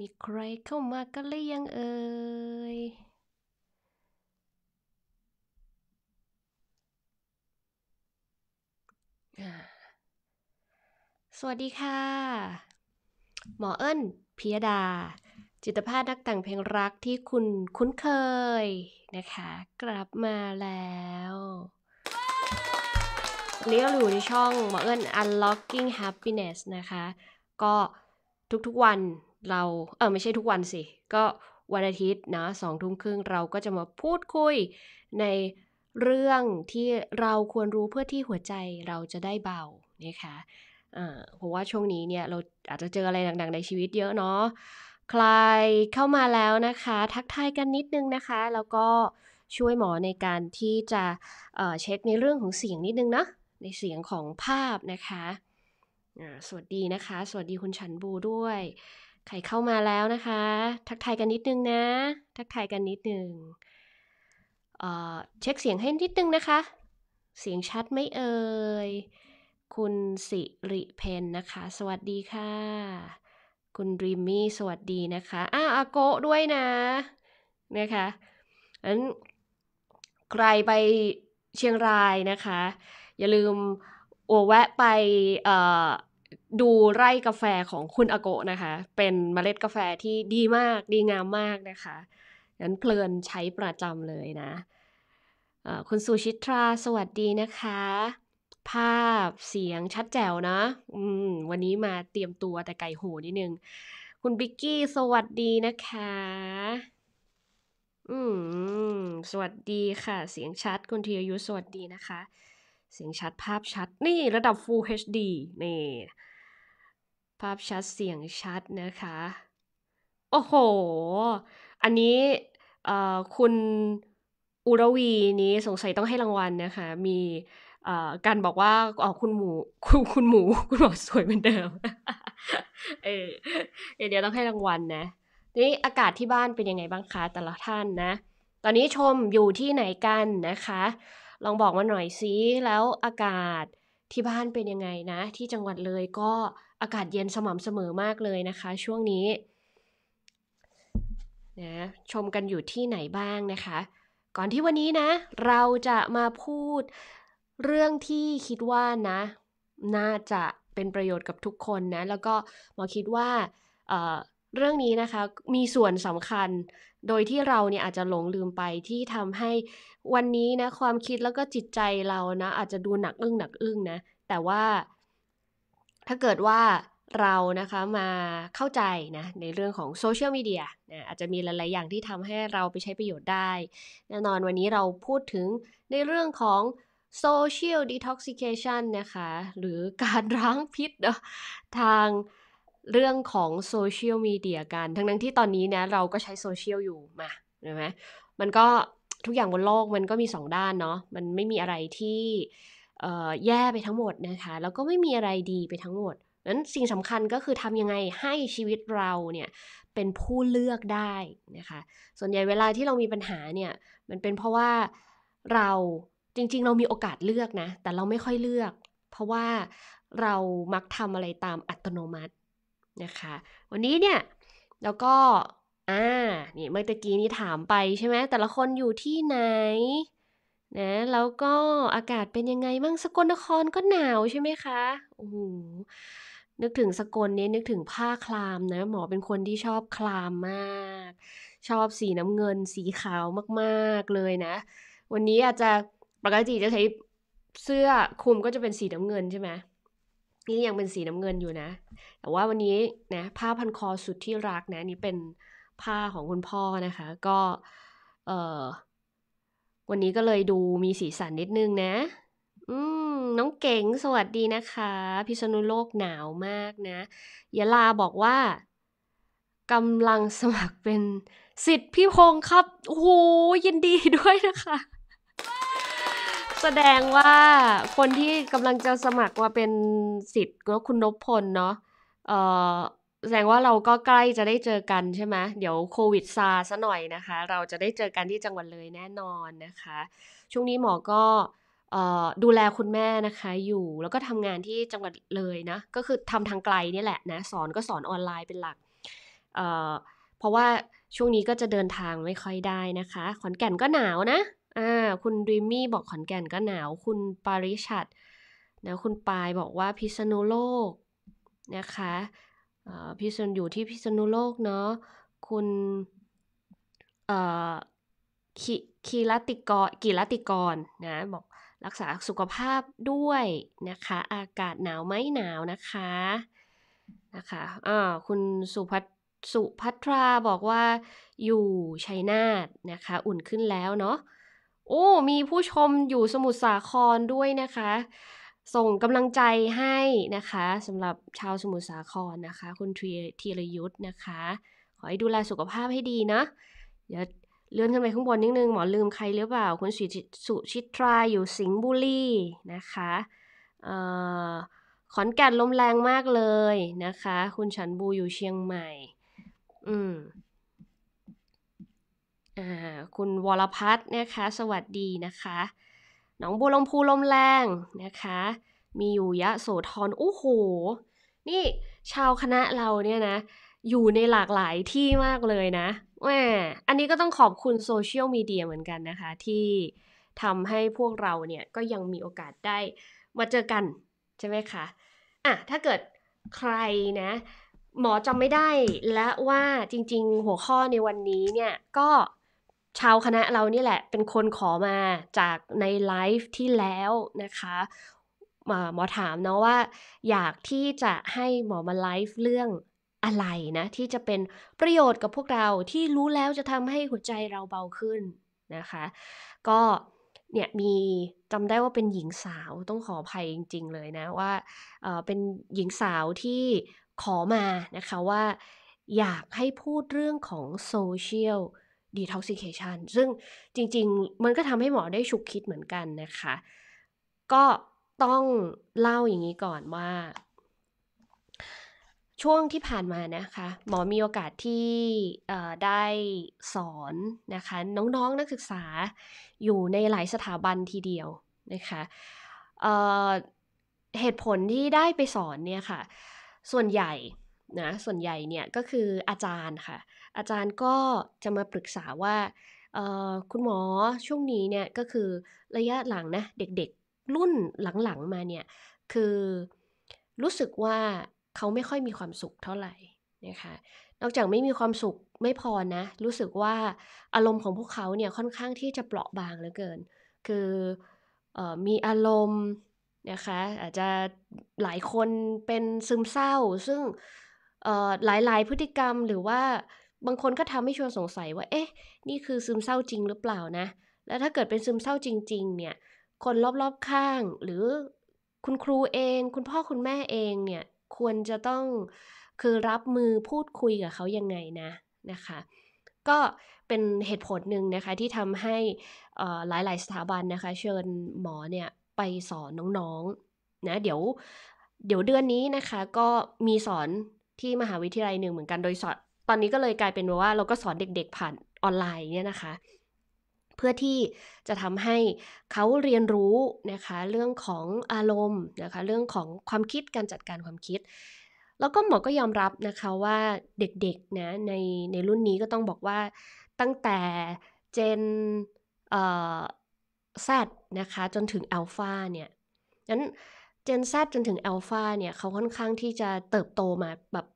มีใครเข้ามากันหรือยังเอ่ย สวัสดีค่ะ หมอเอิญพิยดา จิตแพทย์นักแต่งเพลงรักที่คุณคุ้นเคย นะคะกลับมาแล้ววันนี้เราอยู่ในช่องหมอเอิญ Unlocking Happiness นะคะ ก็ทุกๆวันเรา เออไม่ใช่ทุกวันสิก็วันอาทิตย์นะสองทุ่มครึ่งเราก็จะมาพูดคุยในเรื่องที่เราควรรู้เพื่อที่หัวใจเราจะได้เบานะคะเพราะว่าช่วงนี้เนี่ย เราอาจจะเจออะไรหนักๆในชีวิตเยอะเนาะใครเข้ามาแล้วนะคะ ทักทายกันนิดนึงนะคะ แล้วก็ช่วยหมอในการที่จะเช็คในเรื่องของเสียงนิดนึงนะในเสียงของภาพนะคะสวัสดีนะคะ สวัสดีคุณฉันบูด้วยใครเข้ามาแล้วนะคะ ทักทายกันนิดนึงนะ ทักทายกันนิดนึงเเช็คเสียงให้นิดนึงนะคะ เสียงชัดไม่เอ่ย คุณสิริเพนนะคะ สวัสดีค่ะ คุณริมมี่สวัสดีนะคะ อ้าอาโกด้วยนะ นะคะงั้นใครไปเชียงรายนะคะ อย่าลืมโอแวะไปดูไร่กาแฟของคุณอโกนะคะ เป็นเมล็ดกาแฟที่ดีมาก ดีงามมากนะคะ นั้นเพลินใช้ประจำเลยนะ คุณสุชิตรา สวัสดีนะคะ ภาพเสียงชัดแจ๋วนะ วันนี้มาเตรียมตัวแต่ไก่หูนิดนึง คุณบิกกี้ สวัสดีนะคะ อืมสวัสดีค่ะ เสียงชัดคุณทียยุสวัสดีนะคะเสียงชัดภาพชัด นี่ ระดับ Full HD นี่ ภาพชัดเสียงชัดนะคะ โอ้โหอันนี้คุณอุรวีนี้สงสัยต้องให้รางวัลนะคะ มีการบอกว่าอ๋อคุณหมูคุณคุณหมูคุณหมอสวยเหมือนเดิมเออเดี๋ยวต้องให้รางวัลนะนี่อากาศที่บ้านเป็นยังไงบ้างคะแต่ละท่านนะ ตอนนี้ชมอยู่ที่ไหนกันนะคะลองบอกมาหน่อยซิแล้วอากาศที่บ้านเป็นยังไงนะ ที่จังหวัดเลยก็อากาศเย็นสม่ำเสมอมากเลยนะคะช่วงนี้นะ ชมกันอยู่ที่ไหนบ้างนะคะ ก่อนที่วันนี้นะเราจะมาพูดเรื่องที่คิดว่านะน่าจะเป็นประโยชน์กับทุกคนนะ แล้วก็หมอคิดว่าเเรื่องนี้นะคะมีส่วนสำคัญโดยที่เราเนี่ยอาจจะหลงลืมไปที่ทำให้วันนี้นะความคิดแล้วก็จิตใจเรานะอาจจะดูหนักอึ้งหนักอึ้งนะแต่ว่าถ้าเกิดว่าเรานะคะมาเข้าใจนะในเรื่องของโซเชียลมีเดียนะอาจจะมีหลายๆอย่างที่ทำให้เราไปใช้ประโยชน์ได้แน่นอนวันนี้เราพูดถึงในเรื่องของโซเชียลดีท็อกซิเคชันนะคะหรือการร้างพิษทางเรื่องของโซเชียลมีเดียกัน ทั้งนั้นที่ตอนนี้เนี่ยเราก็ใช้โซเชียลอยู่มาใช่ไหมมันก็ทุกอย่างบนโลกมันก็มีสองด้านเนาะ มันไม่มีอะไรที่แย่ไปทั้งหมดนะคะ แล้วก็ไม่มีอะไรดีไปทั้งหมดนั้นสิ่งสำคัญก็คือทำยังไงให้ชีวิตเราเนี่ย เป็นผู้เลือกได้นะคะ ส่วนใหญ่เวลาที่เรามีปัญหาเนี่ย มันเป็นเพราะว่าเราจริงๆ เรามีโอกาสเลือกนะ แต่เราไม่ค่อยเลือก เพราะว่าเรามักทำอะไรตามอัตโนมัตินะคะวันนี้เนี่ยแล้วก็อ่านี่เมื่อกี้นี้ถามไปใช่ไหมแต่ละคนอยู่ที่ไหนนะแล้วก็อากาศเป็นยังไงบ้างสกลนครก็หนาวใช่ไหมคะโอ้โหนึกถึงสกลเนี่ยนึกถึงผ้าคลามนะหมอเป็นคนที่ชอบคลามมาก ชอบสีน้ำเงิน สีขาวมากๆเลยนะ วันนี้อาจจะปกติจะใช้เสื้อคลุมก็จะเป็นสีน้ำเงินใช่ไหมนี่ยังเป็นสีน้ำเงินอยู่นะ แต่ว่าวันนี้นะ ผ้าพันคอสุดที่รักนะนี่เป็นผ้าของคุณพ่อนะคะ ก็เออวันนี้ก็เลยดูมีสีสันนิดนึงนะ อืมน้องเก๋งสวัสดีนะคะ พิษณุโลกหนาวมากนะยะลาบอกว่ากำลังสมัครเป็นสิทธิ์พี่พงครับ โอ้โห ยินดีด้วยนะคะแสดงว่าคนที่กำลังจะสมัครมาเป็นสิทธิ์ก็คุณนพพลเนาะเอ่อแสดงว่าเราก็ใกล้จะได้เจอกันใช่ไหมเดี๋ยวโควิดซาซะหน่อยนะคะ เราจะได้เจอกันที่จังหวัดเลยแน่นอนนะคะ ช่วงนี้หมอก็ดูแลคุณแม่นะคะอยู่แล้วก็ทำงานที่จังหวัดเลยนะ ก็คือทำทางไกลนี่แหละนะ สอนก็สอนออนไลน์เป็นหลักเเพราะว่าช่วงนี้ก็จะเดินทางไม่ค่อยได้นะคะขอนแก่นก็หนาวนะอ่าคุณดิมมี่บอกขอนแก่นก็หนาว คุณปาริชัดนะคุณปายบอกว่าพิษณุโลกนะคะพิษณุอยู่ที่พิษณุโลกเนาะ คุณคีรติกรกีรติกรนะบอกรักษาสุขภาพด้วยนะคะ อากาศหนาวไม่หนาวนะคะ นะคะอ่าคุณสุพัทสุพัทราบอกว่าอยู่ชัยนาทนะคะ อุ่นขึ้นแล้วเนาะโอ้ มีผู้ชมอยู่สมุทรสาครด้วยนะคะ ส่งกำลังใจให้นะคะสำหรับชาวสมุทรสาครนะคะ คุณทีรยุทธ์นะคะ ขอให้ดูแลสุขภาพให้ดีนะ เดี๋ยวเลื่อนขึ้นไปข้างบนนิดนึงหมอลืมใครหรือเปล่า คุณสุชิตรายอยู่สิงห์บุรีนะคะขอนแก่นลมแรงมากเลยนะคะ คุณฉันบูอยู่เชียงใหม่ อืมคุณวรพัฒน์นะคะ สวัสดีนะคะหนองบัวลำพูลมแรงนะคะ มีอยู่ยะโสธรโอ้โห นี่ชาวคณะเราเนี่ยนะอยู่ในหลากหลายที่มากเลยนะแหมอันนี้ก็ต้องขอบคุณโซเชียลมีเดียเหมือนกันนะคะ ที่ทำให้พวกเราเนี่ยก็ยังมีโอกาสได้มาเจอกันใช่ไหมคะอ่ะถ้าเกิดใครนะหมอจำไม่ได้และว่าจริงๆหัวข้อในวันนี้เนี่ยก็ชาวคณะเรานี่แหละเป็นคนขอมาจากในไลฟ์ที่แล้วนะคะหมอถามเนาะว่าอยากที่จะให้หมอมาไลฟ์เรื่องอะไรนะที่จะเป็นประโยชน์กับพวกเราที่รู้แล้วจะทำให้หัวใจเราเบาขึ้นนะคะ ก็เนี่ยมีจำได้ว่าเป็นหญิงสาวต้องขออภัยจริง ๆ เลยนะ ว่าเเป็นหญิงสาวที่ขอมานะคะว่าอยากให้พูดเรื่องของโซเชียล detoxification ซึ่งจริง ๆ มันก็ทำให้หมอได้ฉุกคิดเหมือนกันนะคะ ก็ต้องเล่าอย่างนี้ก่อนว่า ช่วงที่ผ่านมานะคะ หมอมีโอกาสที่ได้สอนนะคะ น้องๆนนักศึกษาอยู่ในหลายสถาบันทีเดียวนะคะเเหตุผลที่ได้ไปสอนเนี่ยค่ะ ส่วนใหญ่นะส่วนใหญ่เนี่ย ก็คืออาจารย์ค่ะอาจารย์ก็จะมาปรึกษาว่าคุณหมอช่วงนี้เนี่ย ก็คือระยะหลังนะ เด็กๆรุ่นหลังๆมาเนี่ย คือรู้สึกว่าเขาไม่ค่อยมีความสุขเท่าไหร่นะคะ นอกจากไม่มีความสุขไม่พอนะ รู้สึกว่าอารมณ์ของพวกเขาเนี่ย ค่อนข้างที่จะเปราะบางเหลือเกิน คือออมีอารมณ์ นะคะ อาจจะหลายคนเป็นซึมเศร้า ซึ่งหลายๆ พฤติกรรมหรือว่าบางคนก็ทำให้ชวนสงสัยว่า เอ๊ะ นี่คือซึมเศร้าจริงหรือเปล่านะ แล้วถ้าเกิดเป็นซึมเศร้าจริงๆเนี่ย คนรอบๆข้าง หรือคุณครูเอง คุณพ่อคุณแม่เองเนี่ย ควรจะต้องคือรับมือ พูดคุยกับเขายังไงนะ นะคะ ก็เป็นเหตุผลหนึ่งนะคะที่ทำให้หลายๆ สถาบันนะคะเชิญหมอเนี่ยไปสอนน้องๆนะ เดี๋ยวเดี๋ยวเดือนนี้นะคะก็มีสอนที่มหาวิทยาลัยหนึ่งเหมือนกันโดยสอนตอนนี้ก็เลยกลายเป็นว่าเราก็สอนเด็กๆผ่านออนไลน์เนี่ยนะคะเพื่อที่จะทำให้เขาเรียนรู้นะคะเรื่องของอารมณ์นะคะเรื่องของความคิดการจัดการความคิด แล้วก็หมอก็ยอมรับนะคะว่าเด็กๆนะในในรุ่นนี้ก็ต้องบอกว่าตั้งแต่เจนเอ่อดนะคะจนถึงอัลฟาเนี่ยนั้นเจนแซดจนถึงอัลฟาเนี่ยเขาค่อนข้างที่จะเติบโตมาแบบ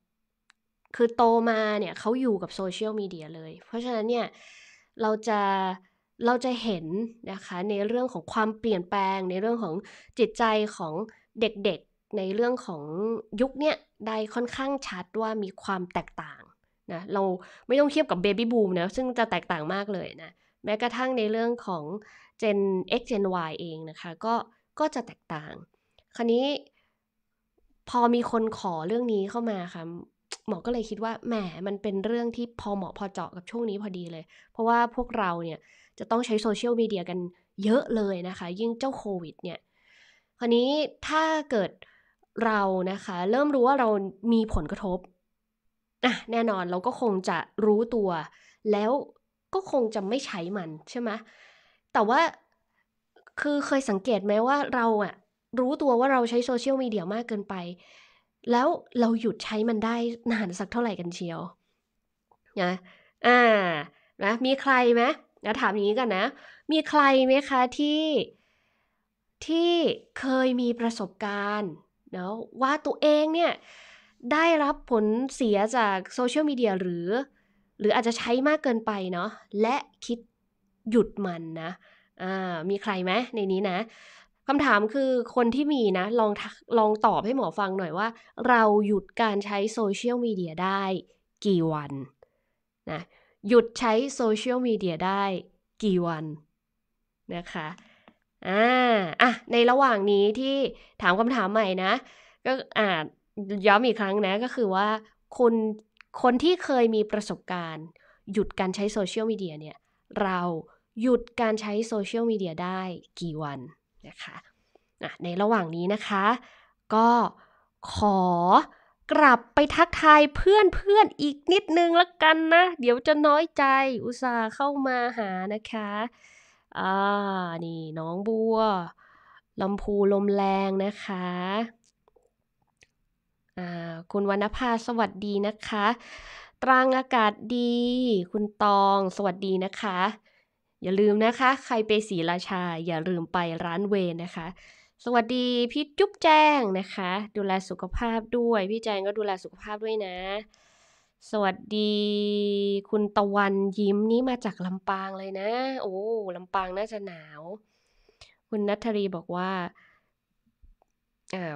คือโตมาเนี่ยเขาอยู่กับโซเชียลมีเดียเลย เพราะฉะนั้นเนี่ย เราจะเราจะเห็นนะคะในเรื่องของความเปลี่ยนแปลงในเรื่องของจิตใจของเด็กๆ ในเรื่องของยุคเนี้ยได้ค่อนข้างชัดว่ามีความแตกต่างนะเราไม่ต้องเทียบกับเบบี้บูมนะซึ่งจะแตกต่างมากเลยนะ แม้กระทั่งในเรื่องของ Gen X Gen Y เองนะคะก็ก็จะแตกต่าง คราวนี้พอมีคนขอเรื่องนี้เข้ามาค่ะหมอก็เลยคิดว่าแหม มันเป็นเรื่องที่พอเหมาะพอเจาะกับช่วงนี้พอดีเลย เพราะว่าพวกเราเนี่ยจะต้องใช้โซเชียลมีเดียกันเยอะเลยนะคะ ยิ่งเจ้าโควิดเนี่ย คราวนี้ถ้าเกิดเรานะคะเริ่มรู้ว่าเรามีผลกระทบนะแน่นอนเราก็คงจะรู้ตัว แล้วก็คงจะไม่ใช้มันใช่ไหมแต่ว่าคือเคยสังเกตไหมว่าเราอะรู้ตัวว่าเราใช้โซเชียลมีเดียมากเกินไปแล้วเราหยุดใช้มันได้นานสักเท่าไหร่กันเชียวนะอ่า นะ มีใครไหมนะถามอย่างนี้กันนะ มีใครไหมคะที่ ที่เคยมีประสบการณ์ เนาะ ว่าตัวเองเนี่ยได้รับผลเสียจากโซเชียลมีเดียหรือ หรืออาจจะใช้มากเกินไปเนาะ และคิดหยุดมันนะ อ่า มีใครไหมในนี้นะคำถามคือคนที่มีนะลองลองตอบให้หมอฟังหน่อยว่า เราหยุดการใช้โซเชียลมีเดียได้กี่วันนะหยุดใช้โซเชียลมีเดียได้กี่วันนะคะอ่าอ่ะในระหว่างนี้ที่ถามคำถามใหม่นะก็อ่าย้ำอีกครั้งนะก็คือว่าคนคนที่เคยมีประสบการณ์ หยุดการใช้โซเชียลมีเดียเนี่ยเราหยุดการใช้โซเชียลมีเดียได้กี่วันนะคะในระหว่างนี้นะคะ ก็ขอกลับไปทักทายเพื่อนเพื่อนอีกนิดนึงละกันนะ เดี๋ยวจะน้อยใจอุตส่าห์เข้ามาหานะคะอ่านี่น้องบัว ลำพูลมแรงนะคะอ่าคุณวรรณภาสวัสดีนะคะ ตรังอากาศดี คุณตองสวัสดีนะคะอย่าลืมนะคะ ใครไปศรีราชา อย่าลืมไปร้านเวนะคะ สวัสดี พี่จุ๊บแจ้งนะคะ ดูแลสุขภาพด้วย พี่แจ้งก็ดูแลสุขภาพด้วยนะ สวัสดี คุณตะวันยิ้มนี้มาจากลำปางเลยนะ โอ้ลำปางน่าจะหนาว คุณนัทธรีบอกว่า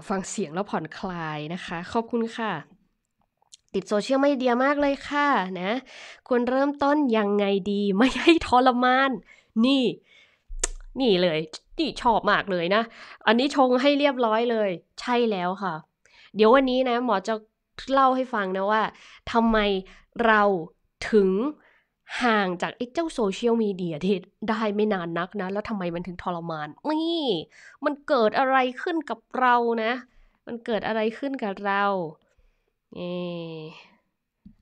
ฟังเสียงแล้วผ่อนคลายนะคะ ขอบคุณค่ะติดโซเชียลมีเดียมากเลยค่ะนะควรเริ่มต้นยังไงดี ไม่ให้ทรมาน นี่ นี่เลยนี่ชอบมากเลยนะ อันนี้ชงให้เรียบร้อยเลย ใช่แล้วค่ะ เดี๋ยววันนี้นะ หมอจะเล่าให้ฟังนะว่าทำไมเราถึงห่างจากไอ้เจ้าโซเชียลมีเดียที่ได้ไม่นานนักนะ แล้วทำไมมันถึงทรมานนี่ มันเกิดอะไรขึ้นกับเรานะ มันเกิดอะไรขึ้นกับเราเอ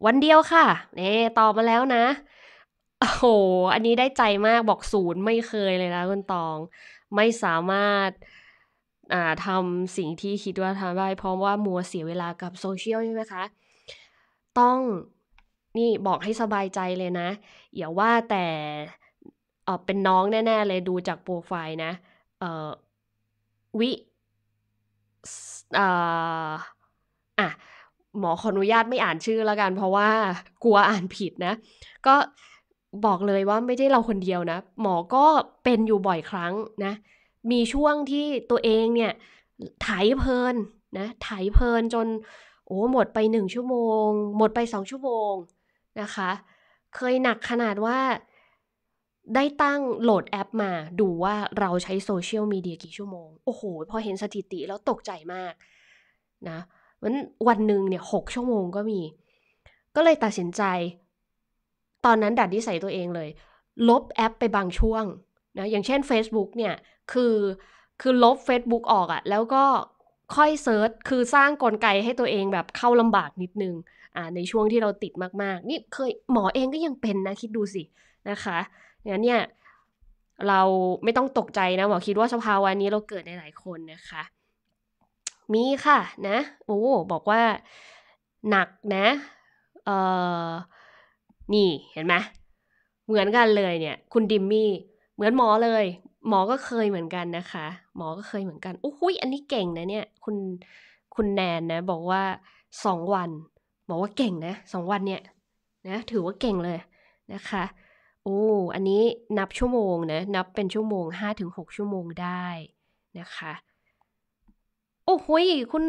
วันเดียวค่ะเอตอบมาแล้วนะโอ้โหอันนี้ได้ใจมากบอกศูนย์ไม่เคยเลยนะคุณตอง ไม่สามารถทำสิ่งที่คิดว่าทำได้ เพราะว่ามัวเสียเวลากับโซเชียลใช่ไหมคะ ต้องนี่บอกให้สบายใจเลยนะอย่าว่าแต่เออเป็นน้องแน่ๆเลยดูจากโปรไฟล์นะเออวิอ่าอ่ะหมอขออนุญาตไม่อ่านชื่อแล้วกันเพราะว่ากลัวอ่านผิดนะ ก็บอกเลยว่าไม่ใช่เราคนเดียวนะ หมอก็เป็นอยู่บ่อยครั้งนะ มีช่วงที่ตัวเองเนี่ยถ่ายเพลินนะถ่ายเพลินจน โอ้หมดไปหนึ่งชั่วโมง หมดไปสองชั่วโมงนะคะ เคยหนักขนาดว่าได้ตั้งโหลดแอปมา ดูว่าเราใช้โซเชียลมีเดียกี่ชั่วโมง โอ้โหพอเห็นสถิติแล้วตกใจมากนะวันวันหนึ่งเนี่ยหกชั่วโมงก็มี ก็เลยตัดสินใจ ตอนนั้นดัดนิสัยตัวเองเลย ลบแอปไปบางช่วงนะอย่างเช่น Facebook เนี่ย คือคือลบ Facebook ออกอะแล้วก็ค่อยเซิร์ชคือสร้างกลไกให้ตัวเองแบบเข้าลำบากนิดนึงอ่า ในช่วงที่เราติดมาก ๆ นี่เคยหมอเองก็ยังเป็นนะคิดดูสินะคะงั้นเนี่ย เราไม่ต้องตกใจนะหมอคิดว่าสภาวะนี้เราเกิดในหลายคนนะคะมีค่ะนะโอ้บอกว่าหนักนะเออนี่เห็นไหมเหมือนกันเลยเนี่ย คุณดิมมี่เหมือนหมอเลย หมอก็เคยเหมือนกันนะคะ หมอก็เคยเหมือนกันโอ้หุยอันนี้เก่งนะเนี่ย คุณคุณแนนนะ บอกว่าสองวันบอกว่าเก่งนะสองวันเนี่ย นะ ถือว่าเก่งเลยนะคะ โอ้อันนี้นับชั่วโมงนะนับเป็นชั่วโมงห้าถึงหกชั่วโมงได้นะคะโอ้โห คุณ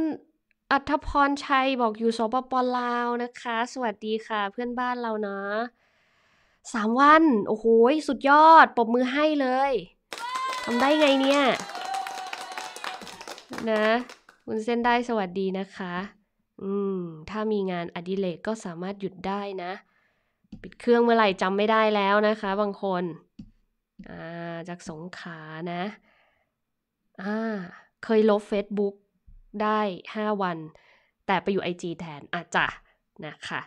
อัธพรชัยบอกอยู่สปปลาวนะคะ สวัสดีค่ะเพื่อนบ้านเรานะสามวัน โอ้โห สุดยอดปรบมือให้เลยทำได้ไงเนี่ย นะ คุณเส้นได้สวัสดีนะคะ อืม ถ้ามีงานอดิเรกก็สามารถหยุดได้นะ ปิดเครื่องเมื่อไหร่จำไม่ได้แล้วนะคะบางคน อ่าจากสงขานะ อ่าเคยลบเฟซบุ๊กได้ 5 วัน แต่ไปอยู่ IG แทนอาจจะนะคะ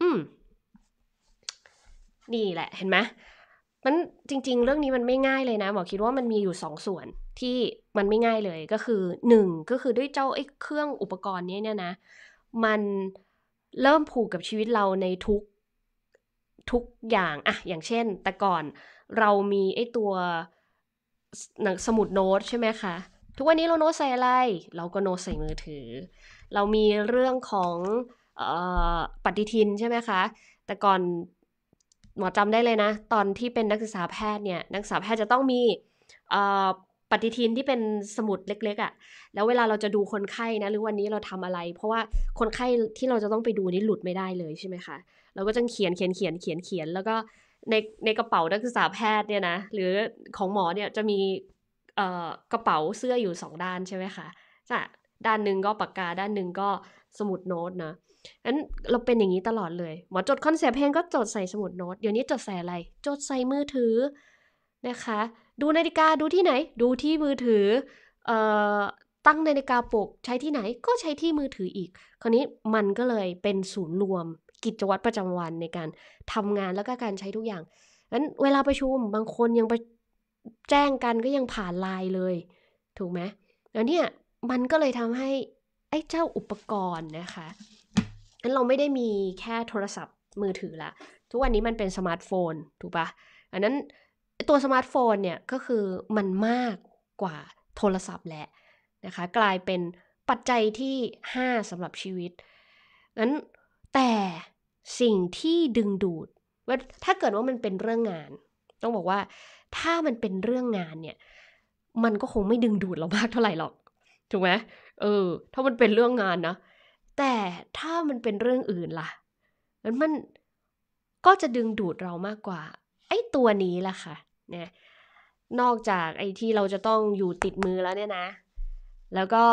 อืมนี่แหละเห็นไหมมันจริงๆ เรื่องนี้มันไม่ง่ายเลยนะหมอคิดว่ามันมีอยู่2สส่วน ที่มันไม่ง่ายเลยก็คือ 1 ก็คือด้วยเจ้าไอ้เครื่องอุปกรณ์นี้เนี่ยนะ มันเริ่มผูกกับชีวิตเราในทุกทุกอย่างอะอย่างเช่น แต่ก่อนเรามีไอ้ตัวหนังสมุดโน้ตใช่ไหมคะทุกวันนี้เราโน้ตใส่อะไร เราก็โน้ตใส่มือถือ เรามีเรื่องของออปฏิทินใช่ไหมคะ แต่ก่อนหมอจำได้เลยนะ ตอนที่เป็นนักศึกษาแพทย์เนี่ย นักศึกษาแพทย์จะต้องมีปฏิทินที่เป็นสมุดเล็ก ๆอะ่ะ แล้วเวลาเราจะดูคนไข้นะ หรือวันนี้เราทำอะไร เพราะว่าคนไข้ที่เราจะต้องไปดูนี่หลุดไม่ได้เลยใช่ไหมคะ เราก็จะเขียนเขียนเขียนเขียนเขียน แล้วก็ในในกระเป๋านักศึกษาแพทย์เนี่ยนะ หรือของหมอเนี่ยจะมีกระเป๋าเสื้ออยู่สองด้านใช่ไหมคะจะด้านหนึ่งก็ปากกาด้านหนึ่งก็สมุดโน้ตนะงั้นเราเป็นอย่างนี้ตลอดเลย หมอจดคอนเซปต์เพลงก็จดใส่สมุดโน้ต เดี๋ยวนี้จดใส่อะไร จดใส่มือถือนะคะ ดูนาฬิกาดูที่ไหน ดูที่มือถือออตั้งนาฬิกาปลุกใช้ที่ไหนก็ใช้ที่มือถืออีก คราวนี้มันก็เลยเป็นศูนย์รวม กิจวัตรประจำวันในการทำงานแล้วก็การใช้ทุกอย่าง งั้นเวลาประชุมบางคนยังแจ้งกันก็ยังผ่านไลน์เลยถูกไหมแล้วเนี่ยมันก็เลยทำให้ ไอ้เจ้าอุปกรณ์นะคะนั้นเราไม่ได้มีแค่โทรศัพท์มือถือละทุกวันนี้มันเป็นสมาร์ทโฟนถูกปะอันนั้นตัวสมาร์ทโฟนเนี่ย ก็คือมันมากกว่าโทรศัพท์แหละนะคะกลายเป็นปัจจัยที่ 5 สำหรับชีวิตนั้นแต่สิ่งที่ดึงดูดว่าถ้าเกิดว่ามันเป็นเรื่องงานต้องบอกว่าถ้ามันเป็นเรื่องงานเนี่ย มันก็คงไม่ดึงดูดเรามากเท่าไหร่หรอกถูกไหม เออ ถ้ามันเป็นเรื่องงานนะแต่ถ้ามันเป็นเรื่องอื่นล่ะันมันก็จะดึงดูดเรามากกว่า ไอ้ตัวนี้ล่ะค่ะนะนอกจากไอ้ที่เราจะต้องอยู่ติดมือแล้วเนี่ยนะ แล้วก็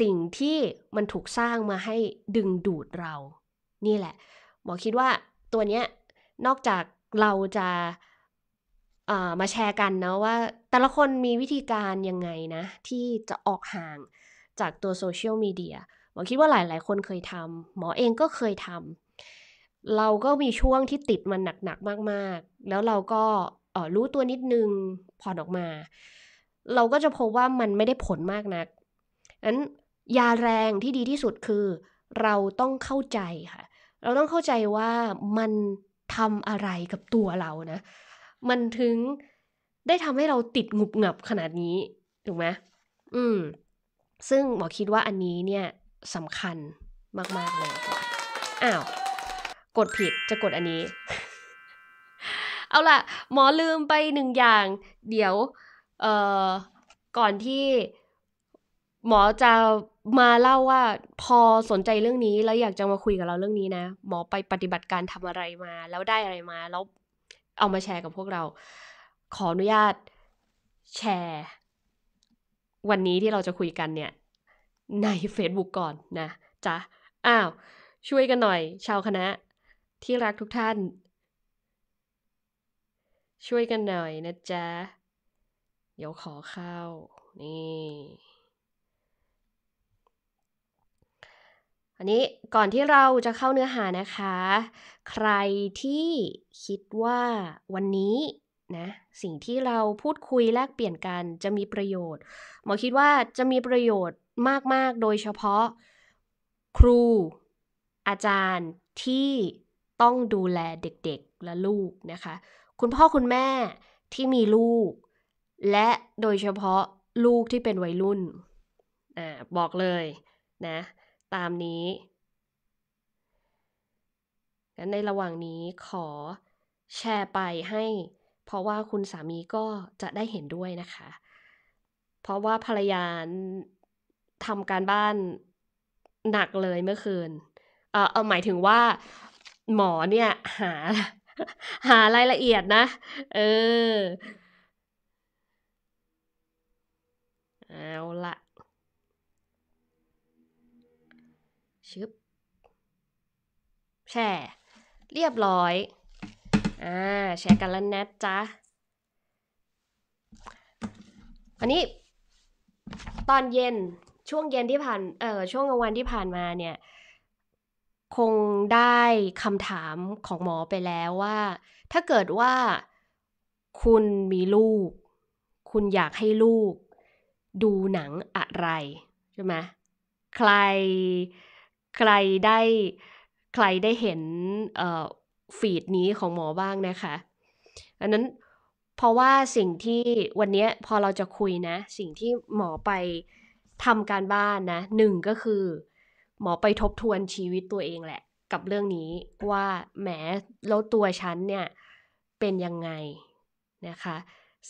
สิ่งที่มันถูกสร้างมาให้ดึงดูดเรา นี่แหละ หมอคิดว่าตัวเนี้ยนอกจากเราจะมาแชร์กันนะว่าแต่ละคนมีวิธีการยังไงนะ ที่จะออกห่างจากตัวโซเชียลมีเดียหมอคิดว่าหลายๆ คนเคยทำหมอเองก็เคยทำเราก็มีช่วงที่ติดมันหนักๆมากๆ แล้วเราก็รู้ตัวนิดนึงผ่อนออกมา เราก็จะพบว่ามันไม่ได้ผลมากนักนั้น ยาแรงที่ดีที่สุดคือ เราต้องเข้าใจ ค่ะ เราต้องเข้าใจว่ามันทำอะไรกับตัวเรานะ มันถึงได้ทำให้เราติดงุบงับขนาดนี้ถูกไหม อืม ซึ่งหมอคิดว่าอันนี้เนี่ยสำคัญมาก ๆ เลย อ้าว กดผิดจะกดอันนี้ เอาล่ะ หมอลืมไปหนึ่งอย่าง เดี๋ยว เอ่อ ก่อนที่หมอจะมาเล่าว่า พอสนใจเรื่องนี้แล้วอยากจะมาคุยกับเราเรื่องนี้นะ หมอไปปฏิบัติการทำอะไรมา แล้วได้อะไรมา แล้วเอามาแชร์กับพวกเรา ขออนุญาต แชร์ วันนี้ที่เราจะคุยกันเนี่ย ใน Facebook ก่อนนะจ๊ะอ้าว ช่วยกันหน่อย ชาวคณะ ที่รักทุกท่าน ช่วยกันหน่อยนะจ๊ะเดี๋ยวขอเข้า นี่อันนี้ก่อนที่เราจะเข้าเนื้อหานะคะ ใครที่คิดว่าวันนี้นะสิ่งที่เราพูดคุยแลกเปลี่ยนกันจะมีประโยชน์หมอคิดว่าจะมีประโยชน์มากๆ โดยเฉพาะครู อาจารย์ที่ต้องดูแลเด็ก ๆและลูกนะคะ คุณพ่อคุณแม่ที่มีลูก และโดยเฉพาะลูกที่เป็นวัยรุ่นอ่าบอกเลยนะตามนี้ แล้ในระหว่างนี้ขอแชร์ไปให้ เพราะว่าคุณสามีก็จะได้เห็นด้วยนะคะ เพราะว่าภรรยาทำการบ้านหนักเลยเมื่อคืน เออเอาหมายถึงว่า หมอเนี่ยหา หารายละเอียดนะ เออ เอาละแชร์เรียบร้อย อ่า แชร์กันแล้วนะจ๊ะอันนี้ ตอนเย็นช่วงเย็นที่ผ่านเอ่อช่วงกลางวันที่ผ่านมาเนี่ย คงได้คำถามของหมอไปแล้วว่า ถ้าเกิดว่า คุณมีลูก คุณอยากให้ลูก ดูหนังอะไรใช่ไหมใครใครได้ใครได้เห็นฟีดนี้ของหมอบ้างนะคะ อันนั้นเพราะว่าสิ่งที่วันนี้พอเราจะคุยนะสิ่งที่หมอไปทำการบ้านนะหนึ่งก็คือหมอไปทบทวนชีวิตตัวเองแหละกับเรื่องนี้ว่าแหมแล้วตัวฉันเนี่ยเป็นยังไงนะคะ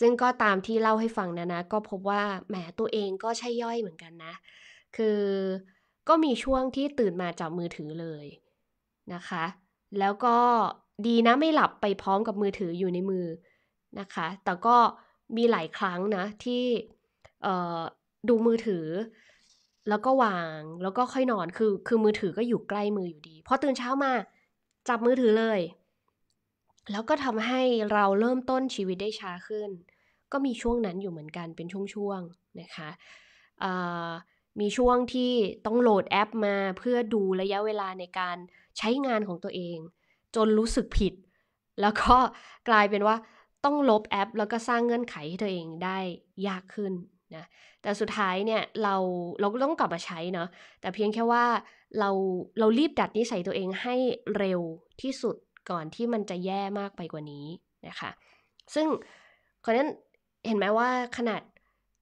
ซึ่งก็ตามที่เล่าให้ฟังนะนะก็พบว่าแหมตัวเองก็ใช่ย่อยเหมือนกันนะคือก็มีช่วงที่ตื่นมาจับมือถือเลยนะคะ แล้วก็ดีนะไม่หลับไปพร้อมกับมือถืออยู่ในมือนะคะ แต่ก็มีหลายครั้งนะที่ดูมือถือ แล้วก็วางแล้วก็ค่อยนอนคือคือมือถือก็อยู่ใกล้มืออยู่ดีพอตื่นเช้ามาจับมือถือเลย แล้วก็ทำให้เราเริ่มต้นชีวิตได้ช้าขึ้น ก็มีช่วงนั้นอยู่เหมือนกันเป็นช่วงๆนะคะมีช่วงที่ต้องโหลดแอปมาเพื่อดูระยะเวลาในการใช้งานของตัวเองจนรู้สึกผิด แล้วก็กลายเป็นว่าต้องลบแอป แล้วก็สร้างเงื่อนไขให้ตัวเองได้ยากขึ้นนะแต่สุดท้ายเนี่ยเรา เราต้องกลับมาใช้เนาะแต่เพียงแค่ว่าเราเรารีบดัดนิสัยตัวเองให้เร็วที่สุดก่อนที่มันจะแย่มากไปกว่านี้นะคะซึ่งเพราะนั้นเห็นไหมว่าขนาด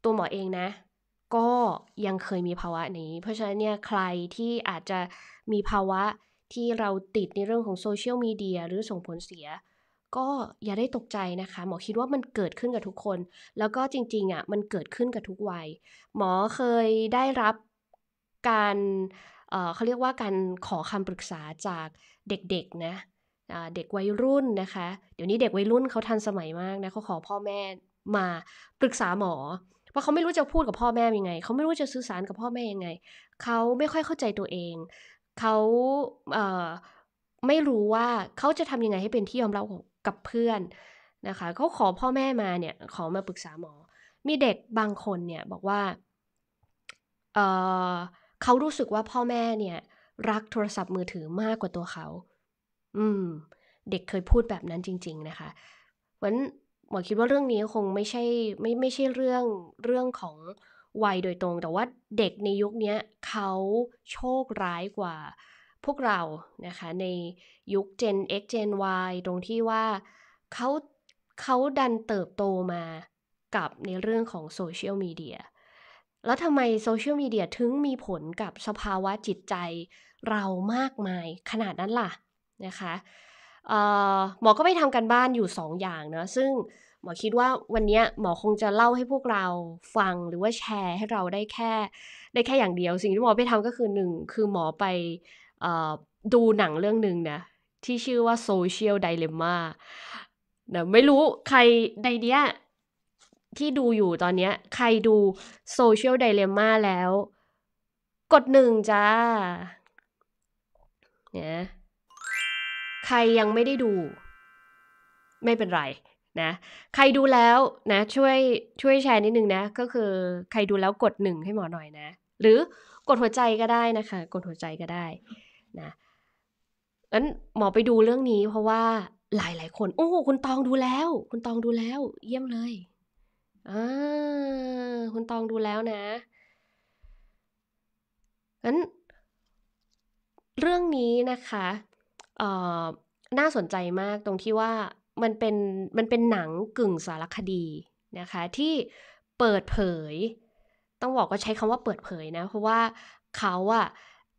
ตัวหมอเองนะก็ยังเคยมีภาวะนี้ เพราะฉะนั้นเนี่ยใครที่อาจจะมีภาวะที่เราติดในเรื่องของโซเชียลมีเดียหรือส่งผลเสีย ก็อย่าได้ตกใจนะคะหมอคิดว่ามันเกิดขึ้นกับทุกคน แล้วก็จริงๆอะ่ะ มันเกิดขึ้นกับทุกวัย หมอเคยได้รับการเเขาเรียกว่าการขอคำปรึกษาจากเด็กๆนะเด็กวัยรุ่นนะคะ เดี๋ยวนี้เด็กวัยรุ่นเขาทันสมัยมากนะเขาขอพ่อแม่มาปรึกษาหมอเพราะเขาไม่รู้จะพูดกับพ่อแม่ยังไงเขาไม่รู้จะสื่อสารกับพ่อแม่ยังไงเขาไม่ค่อยเข้าใจตัวเองเขาไม่รู้ว่าเขาจะทำยังไงให้เป็นที่ยอมรับกับเพื่อนนะคะ เขาขอพ่อแม่มาเนี่ยขอมาปรึกษาหมอ มีเด็กบางคนเนี่ย บอกว่าเเขารู้สึกว่าพ่อแม่เนี่ย รักโทรศัพท์มือถือมากกว่าตัวเขา อืม เด็กเคยพูดแบบนั้นจริง ๆ นะคะวันหมอคิดว่าเรื่องนี้คงไม่ใช่ไม่ไม่ใช่เรื่องเรื่องของวัยโดยตรงแต่ว่าเด็กในยุคนี้เขาโชคร้ายกว่าพวกเรานะคะ ในยุค Gen X Gen Y ตรงที่ว่าเขาเขาดันเติบโตมากับในเรื่องของโซเชียลมีเดียแล้วทำไมโซเชียลมีเดียถึงมีผลกับสภาวะจิตใจเรามากมายขนาดนั้นล่ะนะคะหมอ ก็ไปทำกันบ้านอยู่ 2ออย่างนะซึ่งหมอคิดว่าวันนี้หมอคงจะเล่าให้พวกเราฟังหรือว่าแชร์ให้เราได้แค่ ได้แค่อย่างเดียว สิ่งที่หมอไปทำก็คือหนึ่ง คือหมอไปดูหนังเรื่องหนึ่งนะที่ชื่อว่า Social Dilemma นะไม่รู้ใครในเนี้ยที่ดูอยู่ตอนเนี้ย ใครดู Social Dilemma แล้ว กดหนึ่งจ้าเนี่ยใครยังไม่ได้ดู ไม่เป็นไรนะใครดูแล้วนะ ช่วยช่วยแชร์นิดนึงนะก็คือใครดูแล้วกดหนึ่งให้หมอหน่อยนะหรือกดหัวใจก็ได้นะคะ กดหัวใจก็ได้นะงั้นหมอไปดูเรื่องนี้ เพราะว่าหลายหลายคนโอ้คุณตองดูแล้ว คุณตองดูแล้ว เยี่ยมเลยอ่าคุณตองดูแล้วนะงั้นเรื่องนี้นะคะน่าสนใจมากตรงที่ว่ามันเป็นมันเป็นหนังกึ่งสารคดีนะคะ ที่เปิดเผย ต้องบอกว่าใช้คำว่าเปิดเผยนะ เพราะว่าเขาอะ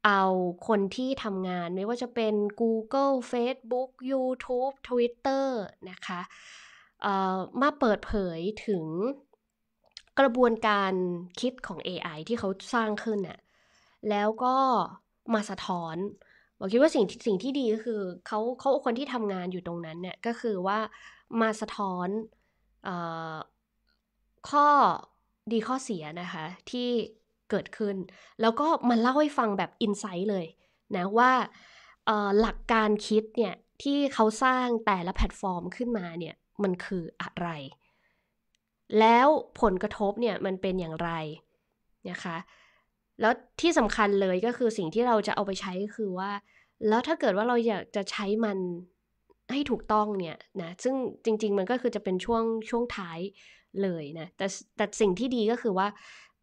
เอาคนที่ทำงานไม่ว่าจะเป็น Google Facebook YouTube Twitter นะคะมาเปิดเผยถึงกระบวนการคิดของ AI ที่เขาสร้างขึ้นน่ะแล้วก็มาสะท้อนบอกคิดว่าสิ่งสิ่งที่ดีก็คือเขาเขาคนที่ทำงานอยู่ตรงนั้นเนี่ยก็คือว่ามาสะท้อนอข้อดีข้อเสียนะคะ ที่เกิดขึ้นแล้วก็มาเล่าให้ฟังแบบอินไซต์เลยนะว่าหลักการคิดเนี่ยที่เขาสร้างแต่ละแพลตฟอร์มขึ้นมาเนี่ยมันคืออะไร แล้วผลกระทบเนี่ยมันเป็นอย่างไรนะคะแล้วที่สำคัญเลยก็คือสิ่งที่เราจะเอาไปใช้คือว่า แล้วถ้าเกิดว่าเราอยากจะใช้มันให้ถูกต้องเนี่ยนะซึ่งจริงๆมันก็คือจะเป็นช่วงช่วงท้ายเลยนะแต่แต่สิ่งที่ดีก็คือว่า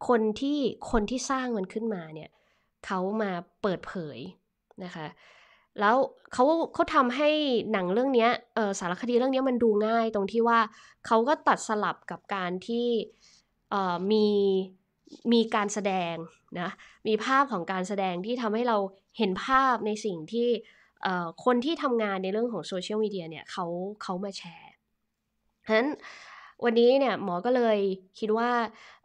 คนที่คนที่สร้างมันขึ้นมาเนี่ยเขามาเปิดเผยนะคะแล้วเขาเขาทำให้หนังเรื่องนี้สารคดีเรื่องนี้มันดูง่ายตรงที่ว่าเขาก็ตัดสลับกับการที่มีมีการแสดงนะมีภาพของการแสดงที่ทำให้เราเห็นภาพในสิ่งที่คนที่ทำงานในเรื่องของโซเชียลมีเดียเนี่ยเขาเขามาแชร์ฉะนั้นวันนี้เนี่ยหมอก็เลยคิดว่า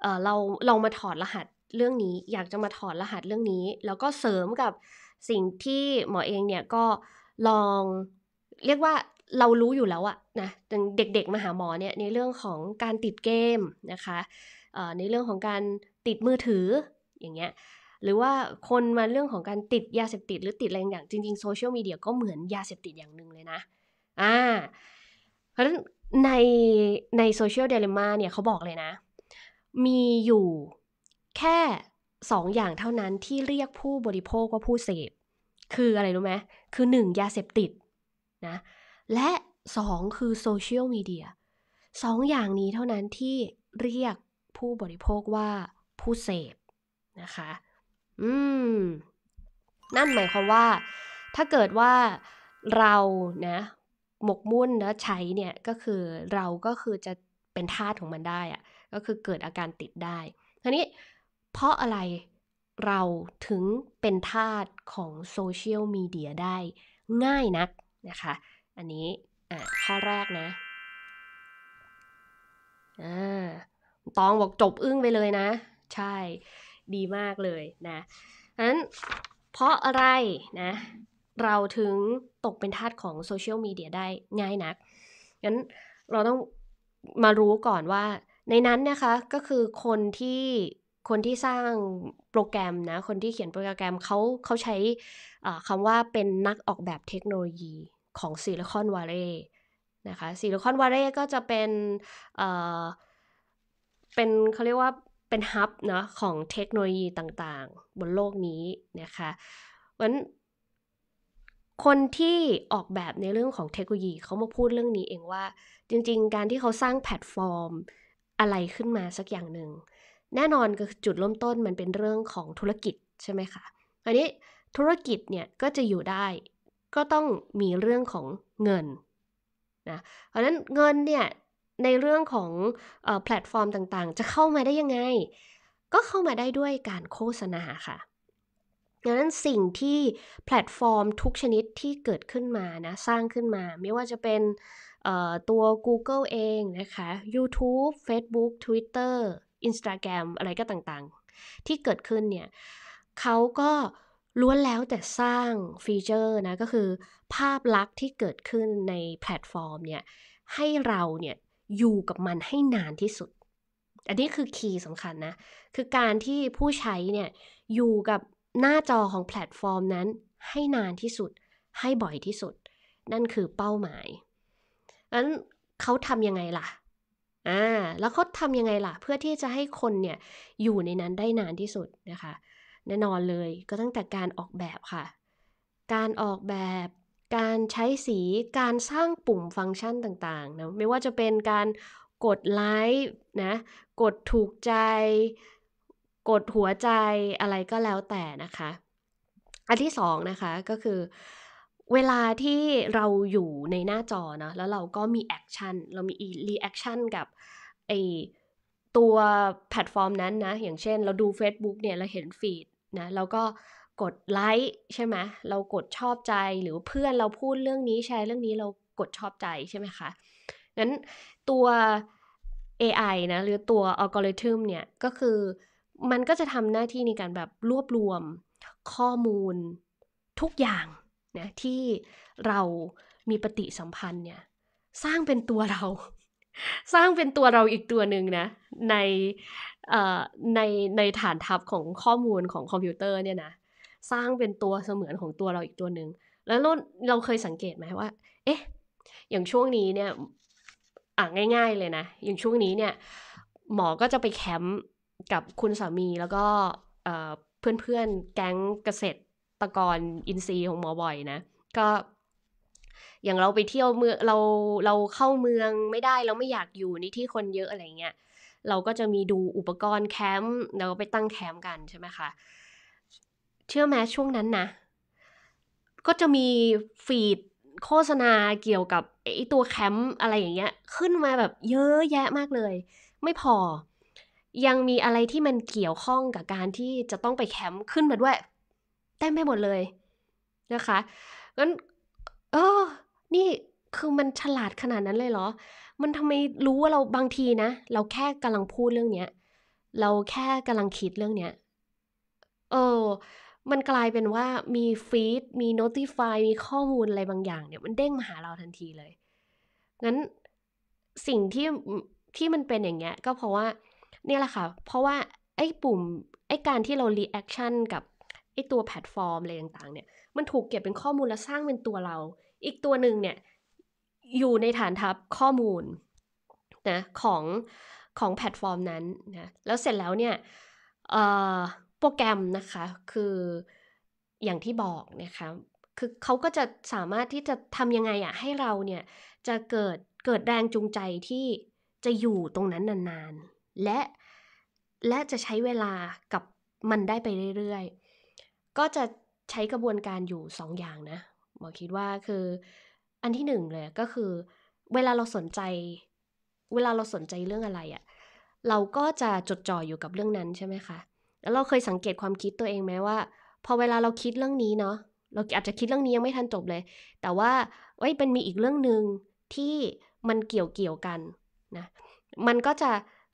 เเราเรามาถอดรหัสเรื่องนี้ อยากจะมาถอดรหัสเรื่องนี้ แล้วก็เสริมกับสิ่งที่หมอเองเนี่ยก็ลองเรียกว่าเรารู้อยู่แล้วอะนะเด็กๆมาหาหมอเนี่ยในเรื่องของการติดเกมนะคะในเรื่องของการติดมือถืออย่างเงี้ยหรือว่าคนมาเรื่องของการติดยาเสพติดหรือติดอะไรอย่างจริงๆโซเชียลมีเดียก็เหมือนยาเสพติดอย่างหนึ่งเลยนะอ่าเพราะฉะนั้นในในโซเชียลเดลิม่าเนี่ยเขาบอกเลยนะมีอยู่แค่สองอย่างเท่านั้นที่เรียกผู้บริโภคว่าผู้เสพคืออะไรรู้ไหมคือหนึ่งยาเสพติดนะและสองคือโซเชียลมีเดียสองอย่างนี้เท่านั้นที่เรียกผู้บริโภคว่าผู้เสพนะคะ อืม นั่นหมายความว่า ถ้าเกิดว่าเรานะหมกมุ่นแล้วใช้เนี่ยก็คือเราก็คือจะเป็นทาสของมันได้อะก็คือเกิดอาการติดได้ ทีนี้เพราะอะไรเราถึงเป็นทาสของโซเชียลมีเดียได้ง่ายนักนะคะ อันนี้ข้อแรกนะ ตองบอกจบอึ้งไปเลยนะ ใช่ดีมากเลยนะฉะนั้นเพราะอะไรนะ เราถึงตกเป็นทาสของโซเชียลมีเดียได้ง่ายนัก งั้นเราต้องมารู้ก่อนว่า ในนั้นนะคะก็คือคนที่คนที่สร้างโปรแกรมนะ คนที่เขียนโปรแกรมเขาเขาใช้คำว่าเป็นนักออกแบบเทคโนโลยีของซิลิคอนวาเรนะคะซิลิคอนวาเรก็จะเป็นเป็นเขาเรียกว่าเป็นฮับเนาะของเทคโนโลยีต่างๆ บนโลกนี้นะคะวันคนที่ออกแบบในเรื่องของเทคโนโลยีเขามาพูดเรื่องนี้เองว่า จริงๆ การที่เขาสร้างแพลตฟอร์มอะไรขึ้นมาสักอย่างหนึ่ง แน่นอนก็จุดเริ่มต้นมันเป็นเรื่องของธุรกิจใช่ไหมคะอันนี้ธุรกิจเนี่ยก็จะอยู่ได้ก็ต้องมีเรื่องของเงินนะเพราะนั้นเงินเนี่ยในเรื่องของอแพลตฟอร์มต่างๆ จะเข้ามาได้ยังไง ก็เข้ามาได้ด้วยการโฆษณาค่ะดังนั้นสิ่งที่แพลตฟอร์มทุกชนิดที่เกิดขึ้นมานะ สร้างขึ้นมา ไม่ว่าจะเป็นตัว Google เองนะคะ YouTube Facebook Twitter Instagram อะไรก็ต่างๆ ที่เกิดขึ้นเนี่ย เขาก็ล้วนแล้วแต่สร้างฟีเจอร์นะ ก็คือภาพลักษณ์ที่เกิดขึ้นในแพลตฟอร์มเนี่ย ให้เราเนี่ยอยู่กับมันให้นานที่สุด อันนี้คือคีย์สำคัญนะ คือการที่ผู้ใช้เนี่ยอยู่กับหน้าจอของแพลตฟอร์มนั้น ให้นานที่สุด ให้บ่อยที่สุด นั่นคือเป้าหมายอันเขาทำยังไงล่ะ อ่า แล้วเขาทำยังไงล่ะ เพื่อที่จะให้คนเนี่ยอยู่ในนั้นได้นานที่สุดนะคะ แน่นอนเลยก็ตั้งแต่การออกแบบค่ะ การออกแบบการใช้สี การสร้างปุ่มฟังก์ชันต่างๆนะ ไม่ว่าจะเป็นการกดไลค์นะ กดถูกใจ กดหัวใจอะไรก็แล้วแต่นะคะ อันที่สองนะคะก็คือ เวลาที่เราอยู่ในหน้าจอเนาะแล้วเราก็มีแอคชั่นเรามีรีแอคชั่นกับไอตัวแพลตฟอร์มนั้นนะ อย่างเช่น เราดู Facebook เนี่ย เราเห็นฟีดนะ แล้วก็กดไลค์ใช่ไหมเรากดชอบใจหรือเพื่อนเราพูดเรื่องนี้แชร์เรื่องนี้เรากดชอบใจใช่ไหมคะงั้นตัว AI นะหรือตัวอัลกอริทึมเนี่ยก็คือมันก็จะทำหน้าที่ในการแบบรวบรวมข้อมูลทุกอย่างนะที่เรามีปฏิสัมพันธ์เนี่ยสร้างเป็นตัวเรา สร้างเป็นตัวเราอีกตัวหนึ่งนะในในในฐานทัพของข้อมูลของคอมพิวเตอร์เนี่ยนะสร้างเป็นตัวเสมือนของตัวเราอีกตัวหนึ่ง แล้วเราเราเคยสังเกตไหมว่า เอ๊ะ อย่างช่วงนี้เนี่ยอ่าง่ายๆเลยนะ อย่างช่วงนี้เนี่ย หมอก็จะไปแคมป์กับคุณสามีแล้วก็เพื่อนๆ แก๊งเกษตรตะกรอินทรีย์ของหมอบ่อยนะ ก็ อย่างเราไปเที่ยวเมือง เรา เราเข้าเมืองไม่ได้ เราไม่อยากอยู่ในที่คนเยอะอะไรเงี้ย เราก็จะมีดูอุปกรณ์แคมป์เราก็ไปตั้งแคมป์กันใช่ไหมคะเชื่อไหมช่วงนั้นนะ ก็จะมีฟีด โฆษณาเกี่ยวกับไอตัวแคมป์อะไรอย่างเงี้ย ขึ้นมาแบบเยอะแยะมากเลย ไม่พอ ยังมีอะไรที่มันเกี่ยวข้องกับการที่จะต้องไปแคมป์ขึ้นมาด้วยเต็มไปหมดเลย นะคะงั้นเออนี่คือมันฉลาดขนาดนั้นเลยเหรอ มันทำไมรู้ว่าเราบางทีนะเราแค่กำลังพูดเรื่องเนี้ยเราแค่กำลังคิดเรื่องเนี้ยเออมันกลายเป็นว่ามีฟีดมี notify มีข้อมูลอะไรบางอย่าง เนี่ยมันเด้งมาหาเราทันทีเลย งั้น สิ่งที่ที่มันเป็นอย่างเงี้ยก็เพราะว่าเนี่ยแหละค่ะ เพราะว่า ไอ้ปุ่ม ไอ้การที่เรา reaction กับ ไอ้ตัวแพลตฟอร์ม อะไรต่างๆ เนี่ยมันถูกเก็บเป็นข้อมูลและสร้างเป็นตัวเรา อีกตัวหนึ่งเนี่ย อยู่ในฐานทับข้อมูลนะของของแพลตฟอร์มนั้นนะแล้วเสร็จแล้วเนี่ยเอ่อโปรแกรมนะคะคืออย่างที่บอกนะคะคือเขาก็จะสามารถที่จะทำยังไงอะให้เราเนี่ยจะเกิดเกิดแรงจูงใจที่จะอยู่ตรงนั้นนานๆและและจะใช้เวลากับมันได้ไปเรื่อยๆ ก็จะใช้กระบวนการอยู่ 2ออย่างนะหมอคิดว่าคืออันที่หนึ่งเลย ก็คือ เวลาเราสนใจเวลาเราสนใจเรื่องอะไรอะ่ะเราก็จะจดจ่ออยู่กับเรื่องนั้นใช่ไหมคะแล้วเราเคยสังเกตความคิดตัวเองไหมว่า พอเวลาเราคิดเรื่องนี้เนาะเราอาจจะคิดเรื่องนี้ยังไม่ทันจบเลย แต่ว่าไว้เป็นมีอีกเรื่องหนึ่งที่มันเกี่ยวเกี่ยวกันนะมันก็จะ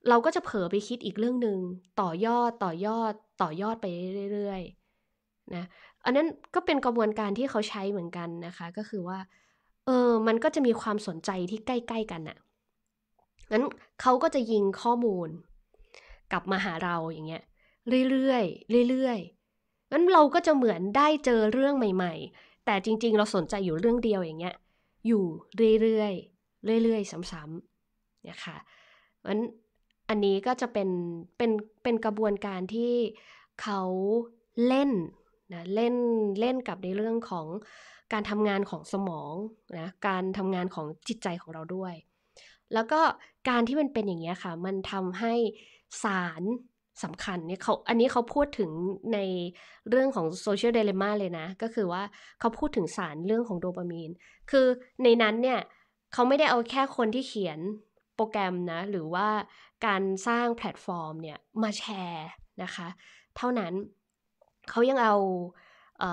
เราก็จะเผลอไปคิดอีกเรื่องหนึ่งต่อยอดต่อยอดต่อยอดไปเรื่อยๆนะอันนั้นก็เป็นกระบวนการที่เขาใช้เหมือนกันนะคะ ก็คือว่าเออมันก็จะมีความสนใจที่ใกล้ ๆกันน่ะงั้นเขาก็จะยิงข้อมูลกลับมาหาเราอย่างเงี้ยเรื่อยๆ เรื่อยๆ งั้นเราก็จะเหมือนได้เจอเรื่องใหม่ๆ แต่จริงๆ เราสนใจอยู่เรื่องเดียวอย่างเงี้ย อยู่เรื่อยๆ เรื่อยๆ ซ้ำๆนะคะงั้นอันนี้ก็จะเป็น เป็น เป็นกระบวนการที่เขาเล่นนะ เล่น เล่นกับในเรื่องของการทำงานของสมองนะ การทำงานของจิตใจของเราด้วย แล้วก็การที่มันเป็นอย่างเงี้ยค่ะ มันทำให้สารสำคัญเนี่ยเขาอันนี้เขาพูดถึงในเรื่องของโซเชียลเดลม่าเลยนะ ก็คือว่าเขาพูดถึงสารเรื่องของโดปามีน คือในนั้นเนี่ยเขาไม่ได้เอาแค่คนที่เขียนโปรแกรมนะ หรือว่าการสร้างแพลตฟอร์มเนี่ยมาแชร์นะคะ เท่านั้นเขายังเอาเอ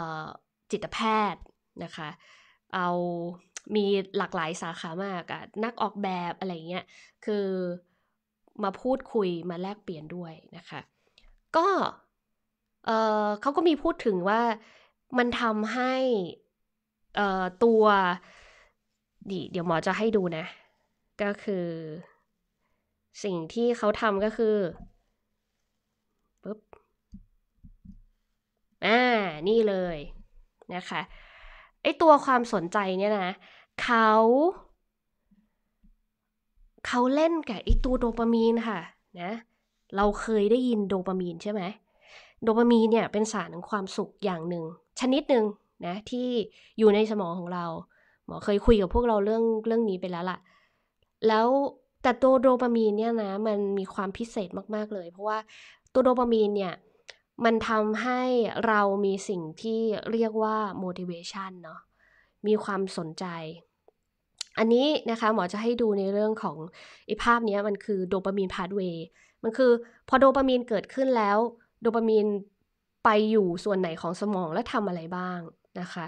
จิตแพทย์นะคะ เอามีหลากหลายสาขามากอะนักออกแบบอะไรเงี้ยคือมาพูดคุยมาแลกเปลี่ยนด้วยนะคะ ก็เเขาก็มีพูดถึงว่ามันทำให้ตัวดีเดี๋ยวหมอจะให้ดูนะ ก็คือ สิ่งที่เขาทำก็คือปึ๊บอ่า นี่เลยนะคะไอตัวความสนใจเนี่ยนะ เขาเขาเล่นกับไอตัวโดปามีนค่ะนะเราเคยได้ยินโดปามีนใช่ไหมโดปามีนเนี่ยเป็นสารของความสุขอย่างหนึ่งชนิดหนึ่งนะที่อยู่ในสมองของเราหมอเคยคุยกับพวกเราเรื่องเรื่องนี้ไปแล้วล่ะแล้วแต่ตัวโดปามีนเนี่ยนะมันมีความพิเศษมากๆเลยเพราะว่าตัวโดปามีนเนี่ยมันทำให้เรามีสิ่งที่เรียกว่า motivation เนาะมีความสนใจอันนี้นะคะ หมอจะให้ดูในเรื่องของไอภาพนี้มันคือโดปามีนพาสเวย์มันคือพอโดปามีนเกิดขึ้นแล้วโดปามีนไปอยู่ส่วนไหนของสมองและทำอะไรบ้างนะคะ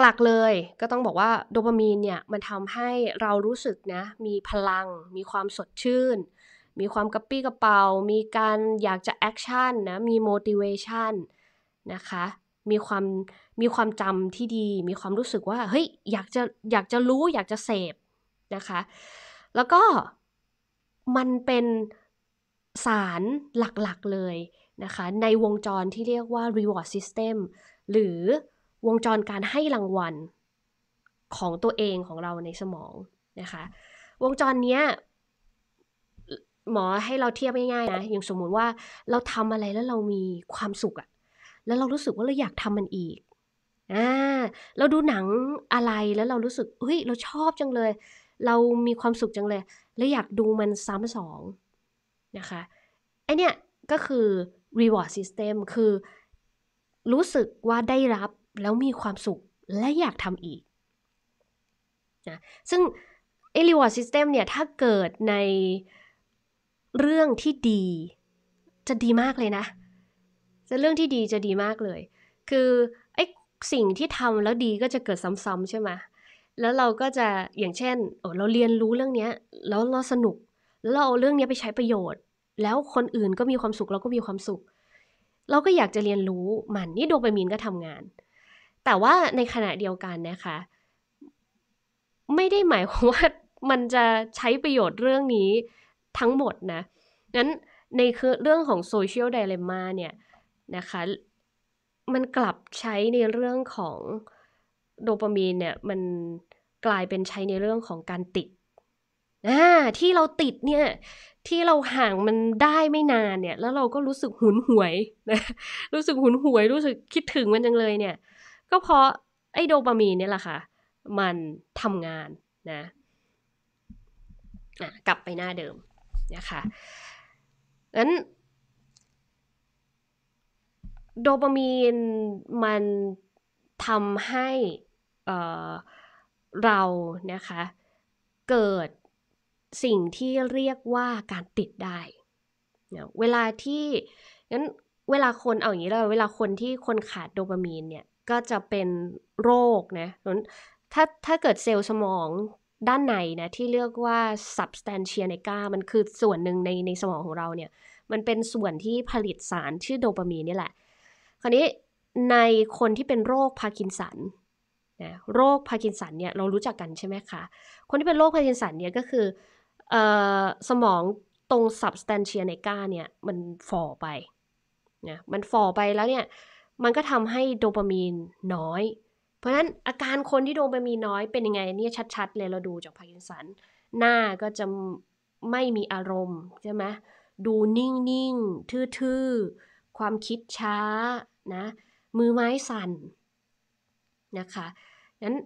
หลักๆเลยก็ต้องบอกว่าโดปามีนเนี่ย มันทำให้เรารู้สึกนะมีพลัง มีความสดชื่น มีความกระปี้กระเป๋า มีการอยากจะแอคชั่นนะมี motivation นะคะมีความมีความจำที่ดี มีความรู้สึกว่าเฮ้ยอยากจะอยากจะรู้อยากจะเสพนะคะแล้วก็มันเป็นสารหลักๆเลยนะคะในวงจรที่เรียกว่า reward system หรือวงจรการให้รางวัลของตัวเองของเราในสมองนะคะวงจรเนี้ยหมอให้เราเทียบง่ายๆนะอย่างสมมุติว่าเราทำอะไรแล้วเรามีความสุขอะแล้วเรารู้สึกว่าเราอยากทำมันอีกอ่าเราดูหนังอะไรแล้วเรารู้สึกเฮ้ยเราชอบจังเลย เรามีความสุขจังเลย แล้วอยากดูมันซ้ำสองนะคะ ไอเนี้ยก็คือ reward system คือรู้สึกว่าได้รับแล้วมีความสุขและอยากทำอีก นะ ซึ่งไอ reward system เนี่ย ถ้าเกิดในเรื่องที่ดี จะดีมากเลยนะเปเรื่องที่ดีจะดีมากเลย คือไอ้สิ่งที่ทำแล้วดีก็จะเกิดซ้ำๆใช่ไหมแล้วเราก็จะอย่างเช่นเราเรียนรู้เรื่องเนี้ยแล้วเราสนุกแล้วเราเอาเรื่องนี้ไปใช้ประโยชน์ แล้วคนอื่นก็มีความสุขเราก็มีความสุข เราก็อยากจะเรียนรู้มันนี่โดปามีนก็ทำงาน แต่ว่าในขณะเดียวกันนะคะไม่ได้หมายความว่ามันจะใช้ประโยชน์เรื่องนี้ทั้งหมดนะนั้นในคือเรื่องของโซเชียลไดเลม่าเนี่ยนะคะมันกลับใช้ในเรื่องของโดปามีนเนี่ยมันกลายเป็นใช้ในเรื่องของการติดอ่าที่เราติดเนี่ยที่เราห่างมันได้ไม่นานเนี่ยแล้วเราก็รู้สึกหุนหวยนะรู้สึกหุนหวยรู้สึกคิดถึงมันจังเลยเนี่ยก็เพราะไอโดปามีนเนี่ยแหละค่ะมันทำงานนะะกลับไปหน้าเดิมนะคะงั้นโดปามีนมันทำให้เรานะคะเกิดสิ่งที่เรียกว่าการติดได้ เวลาที่งั้นเวลาคนเอาอย่างนี้แล้วเวลาคนที่คนขาดโดปามีนเนี่ย ก็จะเป็นโรคนะถ้าถ้าเกิดเซลล์สมองด้านในนะที่เรียกว่า substantia nigra มันคือส่วนหนึ่งในในสมองของเราเนี่ย มันเป็นส่วนที่ผลิตสารชื่อโดปามีนนี่แหละคราวนี้ในคนที่เป็นโรคพาร์กินสันนะโรคพาร์กินสันเนี่ยเรารู้จักกันใช่ไหมคะคนที่เป็นโรคพาร์กินสันเนี่ยก็คือออสมองตรงสับสแตนเชียในก้าเนี่ยมันฝ่อไปนะมันฝ่อไปแล้วเนี่ยมันก็ทำให้โดปามีนน้อยเพราะฉะนั้นอาการคนที่โดปามีนน้อยเป็นยังไงเนี่ยชัดๆเลยเราดูจากพาร์กินสันหน้าก็จะไม่มีอารมณ์ใช่ไหมดูนิ่งๆทื่อๆความคิดช้านะมือไม้สั่นนะคะ งั้น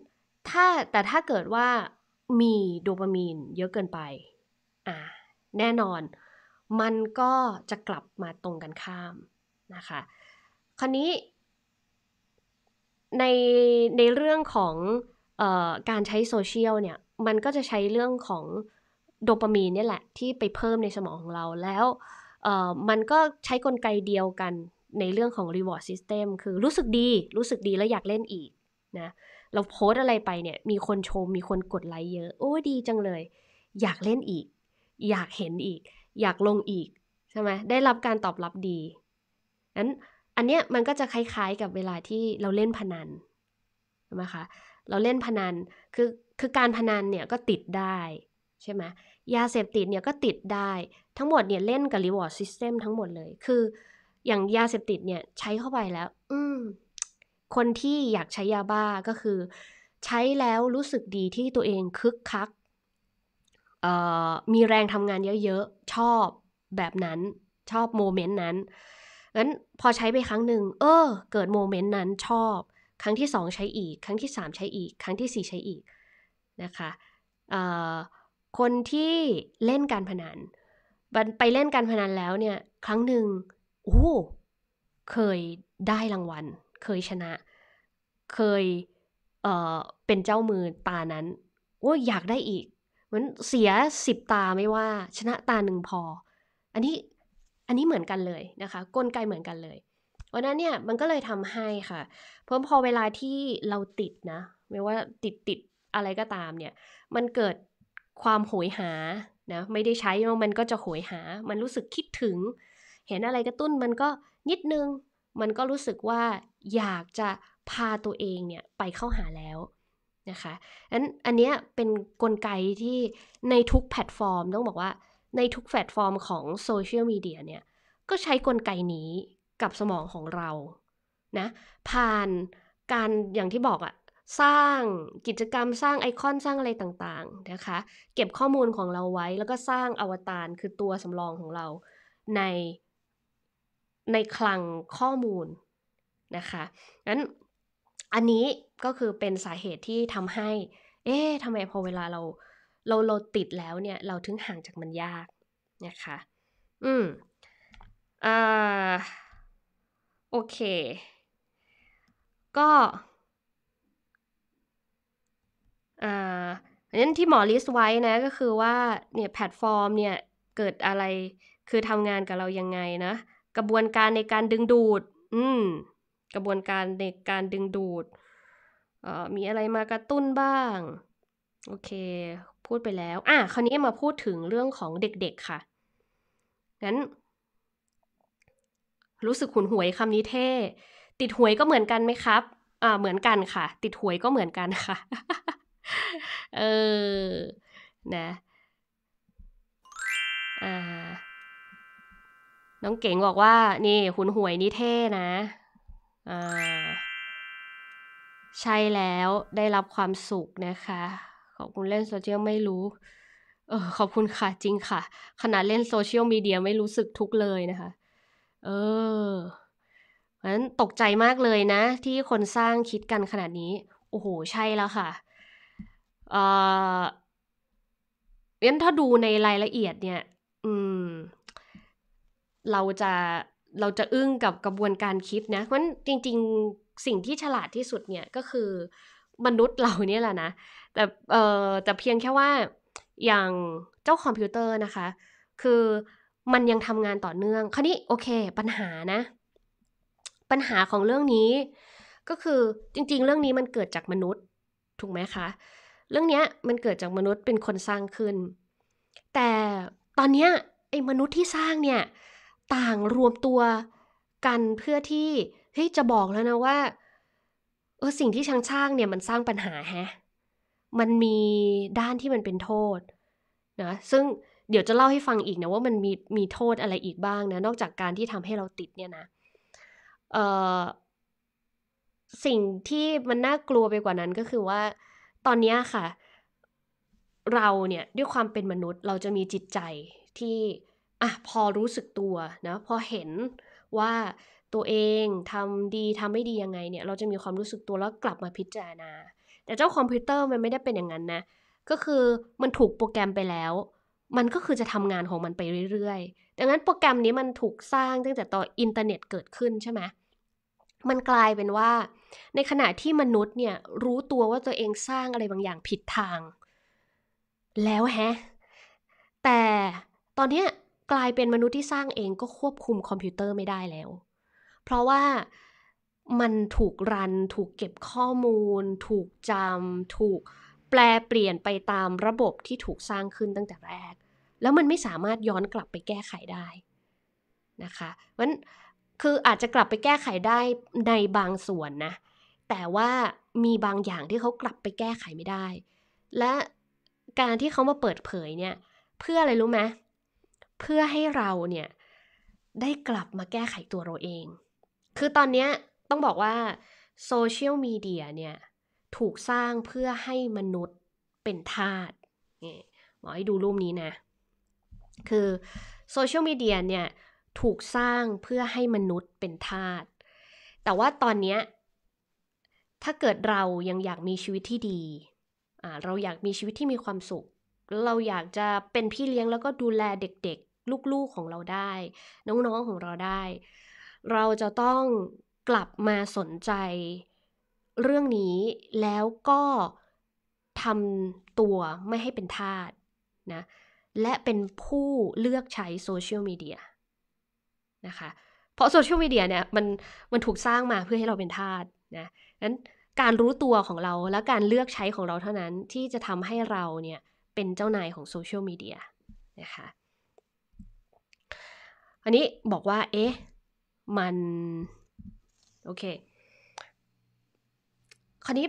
ถ้าแต่ถ้าเกิดว่ามีโดปามีนเยอะเกินไปอ่าแน่นอน มันก็จะกลับมาตรงกันข้ามนะคะ คราวนี้ในในเรื่องของออการใช้โซเชียลเนี่ย มันก็จะใช้เรื่องของโดปามีนนี่แหละ ที่ไปเพิ่มในสมองของเรา แล้วมันก็ใช้กลไกเดียวกันในเรื่องของ reward system คือรู้สึกดี รู้สึกดีแล้วอยากเล่นอีกนะ เราโพสอะไรไปเนี่ย มีคนชม มีคนกดไลค์เยอะ โอ้ดีจังเลย อยากเล่นอีก อยากเห็นอีก อยากลงอีก ใช่ไหม ได้รับการตอบรับดีนั้น อันเนี้ยมันก็จะคล้าย ๆ กับเวลาที่เราเล่นพนันใช่ไหมคะ เราเล่นพนัน คือคือการพนันเนี่ยก็ติดได้ใช่ไหมยาเสพติดเนี่ยก็ติดได้ ทั้งหมดเนี่ยเล่นกับรีวอร์ดซิสเต็มทั้งหมดเลย คืออย่างยาเสพติดเนี่ยใช้เข้าไปแล้ว อืมคนที่อยากใช้ยาบ้าก็คือ ใช้แล้วรู้สึกดีที่ตัวเองคึกคัก มีแรงทำงานเยอะๆชอบแบบนั้นชอบโมเมนต์นั้น งั้นพอใช้ไปครั้งหนึ่งเออเกิดโมเมนต์นั้นชอบ ครั้งที่สองใช้อีกครั้งที่สามใช้อีก ครั้งที่สี่ใช้อีกนะคะคนที่เล่นการพนันไปเล่นการพนันแล้วเนี่ย ครั้งหนึ่งโอ้เคยได้รางวัล เคยชนะ เคยเอ่อเป็นเจ้ามือตานั้นโอ้อยากได้อีกเหมือนเสียสิบตาไม่ว่า ชนะตาหนึ่งพออันนี้อันนี้เหมือนกันเลยนะคะกลไกเหมือนกันเลยเพราะนั้นเนี่ยมันก็เลยทำให้ค่ะเพราะพอเวลาที่เราติดนะ ไม่ว่าติดติดอะไรก็ตามเนี่ยมันเกิดความโหยหานะไม่ได้ใช้มันก็จะโหยหา มันรู้สึกคิดถึงเห็นอะไรกระตุ้นมันก็นิดนึง มันก็รู้สึกว่าอยากจะพาตัวเองเนี่ย ไปเข้าหาแล้วนะคะอันอันเนี้ยเป็นนกลไกที่ในทุกแพลตฟอร์มต้องบอกว่า ในทุกแพลตฟอร์มของโซเชียลมีเดียเนี่ยก็ใช้กลไกนี้กับสมองของเรานะผ่านการอย่างที่บอกอะสร้างกิจกรรม สร้างไอคอนสร้างอะไรต่างๆนะคะเก็บข้อมูลของเราไว้ แล้วก็สร้างอวตารคือตัวสำรองของเราในในคลังข้อมูลนะคะ งั้นอันนี้ก็คือเป็นสาเหตุที่ทำให้ เอ๊ะทำไมพอเวลาเราเราเราติดแล้วเนี่ย เราถึงห่างจากมันยาก นะคะ อืมอ่า โอเค ก็ อ่านั้นที่หมอลิสต์ไว้นะก็คือว่า เนี่ยแพลตฟอร์มเนี่ยเกิดอะไร คือทำงานกับเรายังไงนะกระบวนการในการดึงดูด อืม กระบวนการในการดึงดูด เอ่อ มีอะไรมากระตุ้นบ้าง โอเค พูดไปแล้ว อ่ะ คราวนี้มาพูดถึงเรื่องของเด็กๆ ค่ะ งั้น รู้สึกหุนหวยคำนี้เท่ ติดหวยก็เหมือนกันไหมครับ อ่า เหมือนกันค่ะ ติดหวยก็เหมือนกันค่ะ เออ นะ อ่าน้องเก๋งบอกว่านี่หุนหวยนี่เท่นะอ่าใช่แล้วได้รับความสุขนะคะ ขอบคุณเล่นโซเชียลไม่รู้ เออขอบคุณค่ะ จริงค่ะ ขนาดเล่นโซเชียลมีเดียไม่รู้สึกทุกเลยนะคะเออนั้นตกใจมากเลยนะ ที่คนสร้างคิดกันขนาดนี้ โอ้โห ใช่แล้วค่ะเอองั้นถ้าดูในรายละเอียดเนี่ยเราจะเราจะอึ้งกับกระบวนการคิดนะ เพราะฉะนนั้จริง ๆ สิ่งที่ฉลาดที่สุดเนี่ยก็คือมนุษย์เราเนี่ยแหละนะ แต่เออแต่เพียงแค่ว่าอย่างเจ้าคอมพิวเตอร์นะคะ คือมันยังทำงานต่อเนื่อง คราวนี้ โอเคปัญหานะ ปัญหาของเรื่องนี้ก็คือจริง ๆ เรื่องนี้มันเกิดจากมนุษย์ถูกไหมคะ เรื่องนี้มันเกิดจากมนุษย์เป็นคนสร้างขึ้น แต่ตอนนี้ไอ้มนุษย์ที่สร้างเนี่ยต่างรวมตัวกันเพื่อที่เฮ้ยจะบอกแล้วนะว่าเออสิ่งที่ช่างช่างเนี่ยมันสร้างปัญหาแฮะมันมีด้านที่มันเป็นโทษนะซึ่งเดี๋ยวจะเล่าให้ฟังอีกนะว่ามันมีมีโทษอะไรอีกบ้างนะนอกจากการที่ทำให้เราติดเนี่ยนะเออสิ่งที่มันน่ากลัวไปกว่านั้น ก็คือว่า ตอนนี้ค่ะ เราเนี่ยด้วยความเป็นมนุษย์เราจะมีจิตใจที่อ่ะพอรู้สึกตัวนะพอเห็นว่าตัวเองทำดีทำไม่ดียังไงเนี่ยเราจะมีความรู้สึกตัวแล้วกลับมาพิจารณา แต่เจ้าคอมพิวเตอร์มันไม่ได้เป็นอย่างนั้นนะก็คือมันถูกโปรแกรมไปแล้ว มันก็คือจะทำงานของมันไปเรื่อยๆดังนั้นโปรแกรมนี้มันถูกสร้างตั้งแต่ต่ออินเทอร์เน็ตเกิดขึ้นใช่ไหมมันกลายเป็นว่า ในขณะที่มนุษย์เนี่ยรู้ตัวว่าตัวเองสร้างอะไรบางอย่างผิดทาง แล้วแฮะแต่ตอนเนี้ยกลายเป็นมนุษย์ที่สร้างเองก็ควบคุมคอมพิวเตอร์ไม่ได้แล้ว เพราะว่ามันถูกรัน ถูกเก็บข้อมูลถูกจำถูกแปลเปลี่ยนไปตามระบบที่ถูกสร้างขึ้นตั้งแต่แรก แล้วมันไม่สามารถย้อนกลับไปแก้ไขได้นะคะมันคืออาจจะกลับไปแก้ไขได้ในบางส่วนนะ แต่ว่ามีบางอย่างที่เขากลับไปแก้ไขไม่ได้ และการที่เขามาเปิดเผยเนี่ยเพื่ออะไรรู้ไหมเพื่อให้เราเนี่ยได้กลับมาแก้ไขตัวเราเอง คือตอนนี้ต้องบอกว่าโซเชียลมีเดียเนี่ยถูกสร้างเพื่อให้มนุษย์เป็นทาสนี่หมอให้ดูรูปนี้นะ คือโซเชียลมีเดียเนี่ยถูกสร้างเพื่อให้มนุษย์เป็นทาส แต่ว่าตอนนี้ถ้าเกิดเรายังอยากมีชีวิตที่ดี เราอยากมีชีวิตที่มีความสุข เราอยากจะเป็นพี่เลี้ยงแล้วก็ดูแลเด็กลูก ๆของเราได้ น้องๆของเราได้ เราจะต้องกลับมาสนใจเรื่องนี้แล้วก็ทำตัวไม่ให้เป็นทาสนะ และเป็นผู้เลือกใช้โซเชียลมีเดียนะคะ เพราะโซเชียลมีเดียเนี่ยมันมันถูกสร้างมาเพื่อให้เราเป็นทาสนะนั้นการรู้ตัวของเราและการเลือกใช้ของเราเท่านั้นที่จะทำให้เราเนี่ยเป็นเจ้านายของโซเชียลมีเดียนะคะอันนี้บอกว่า เอ๊ะ มัน โอเคคราวนี้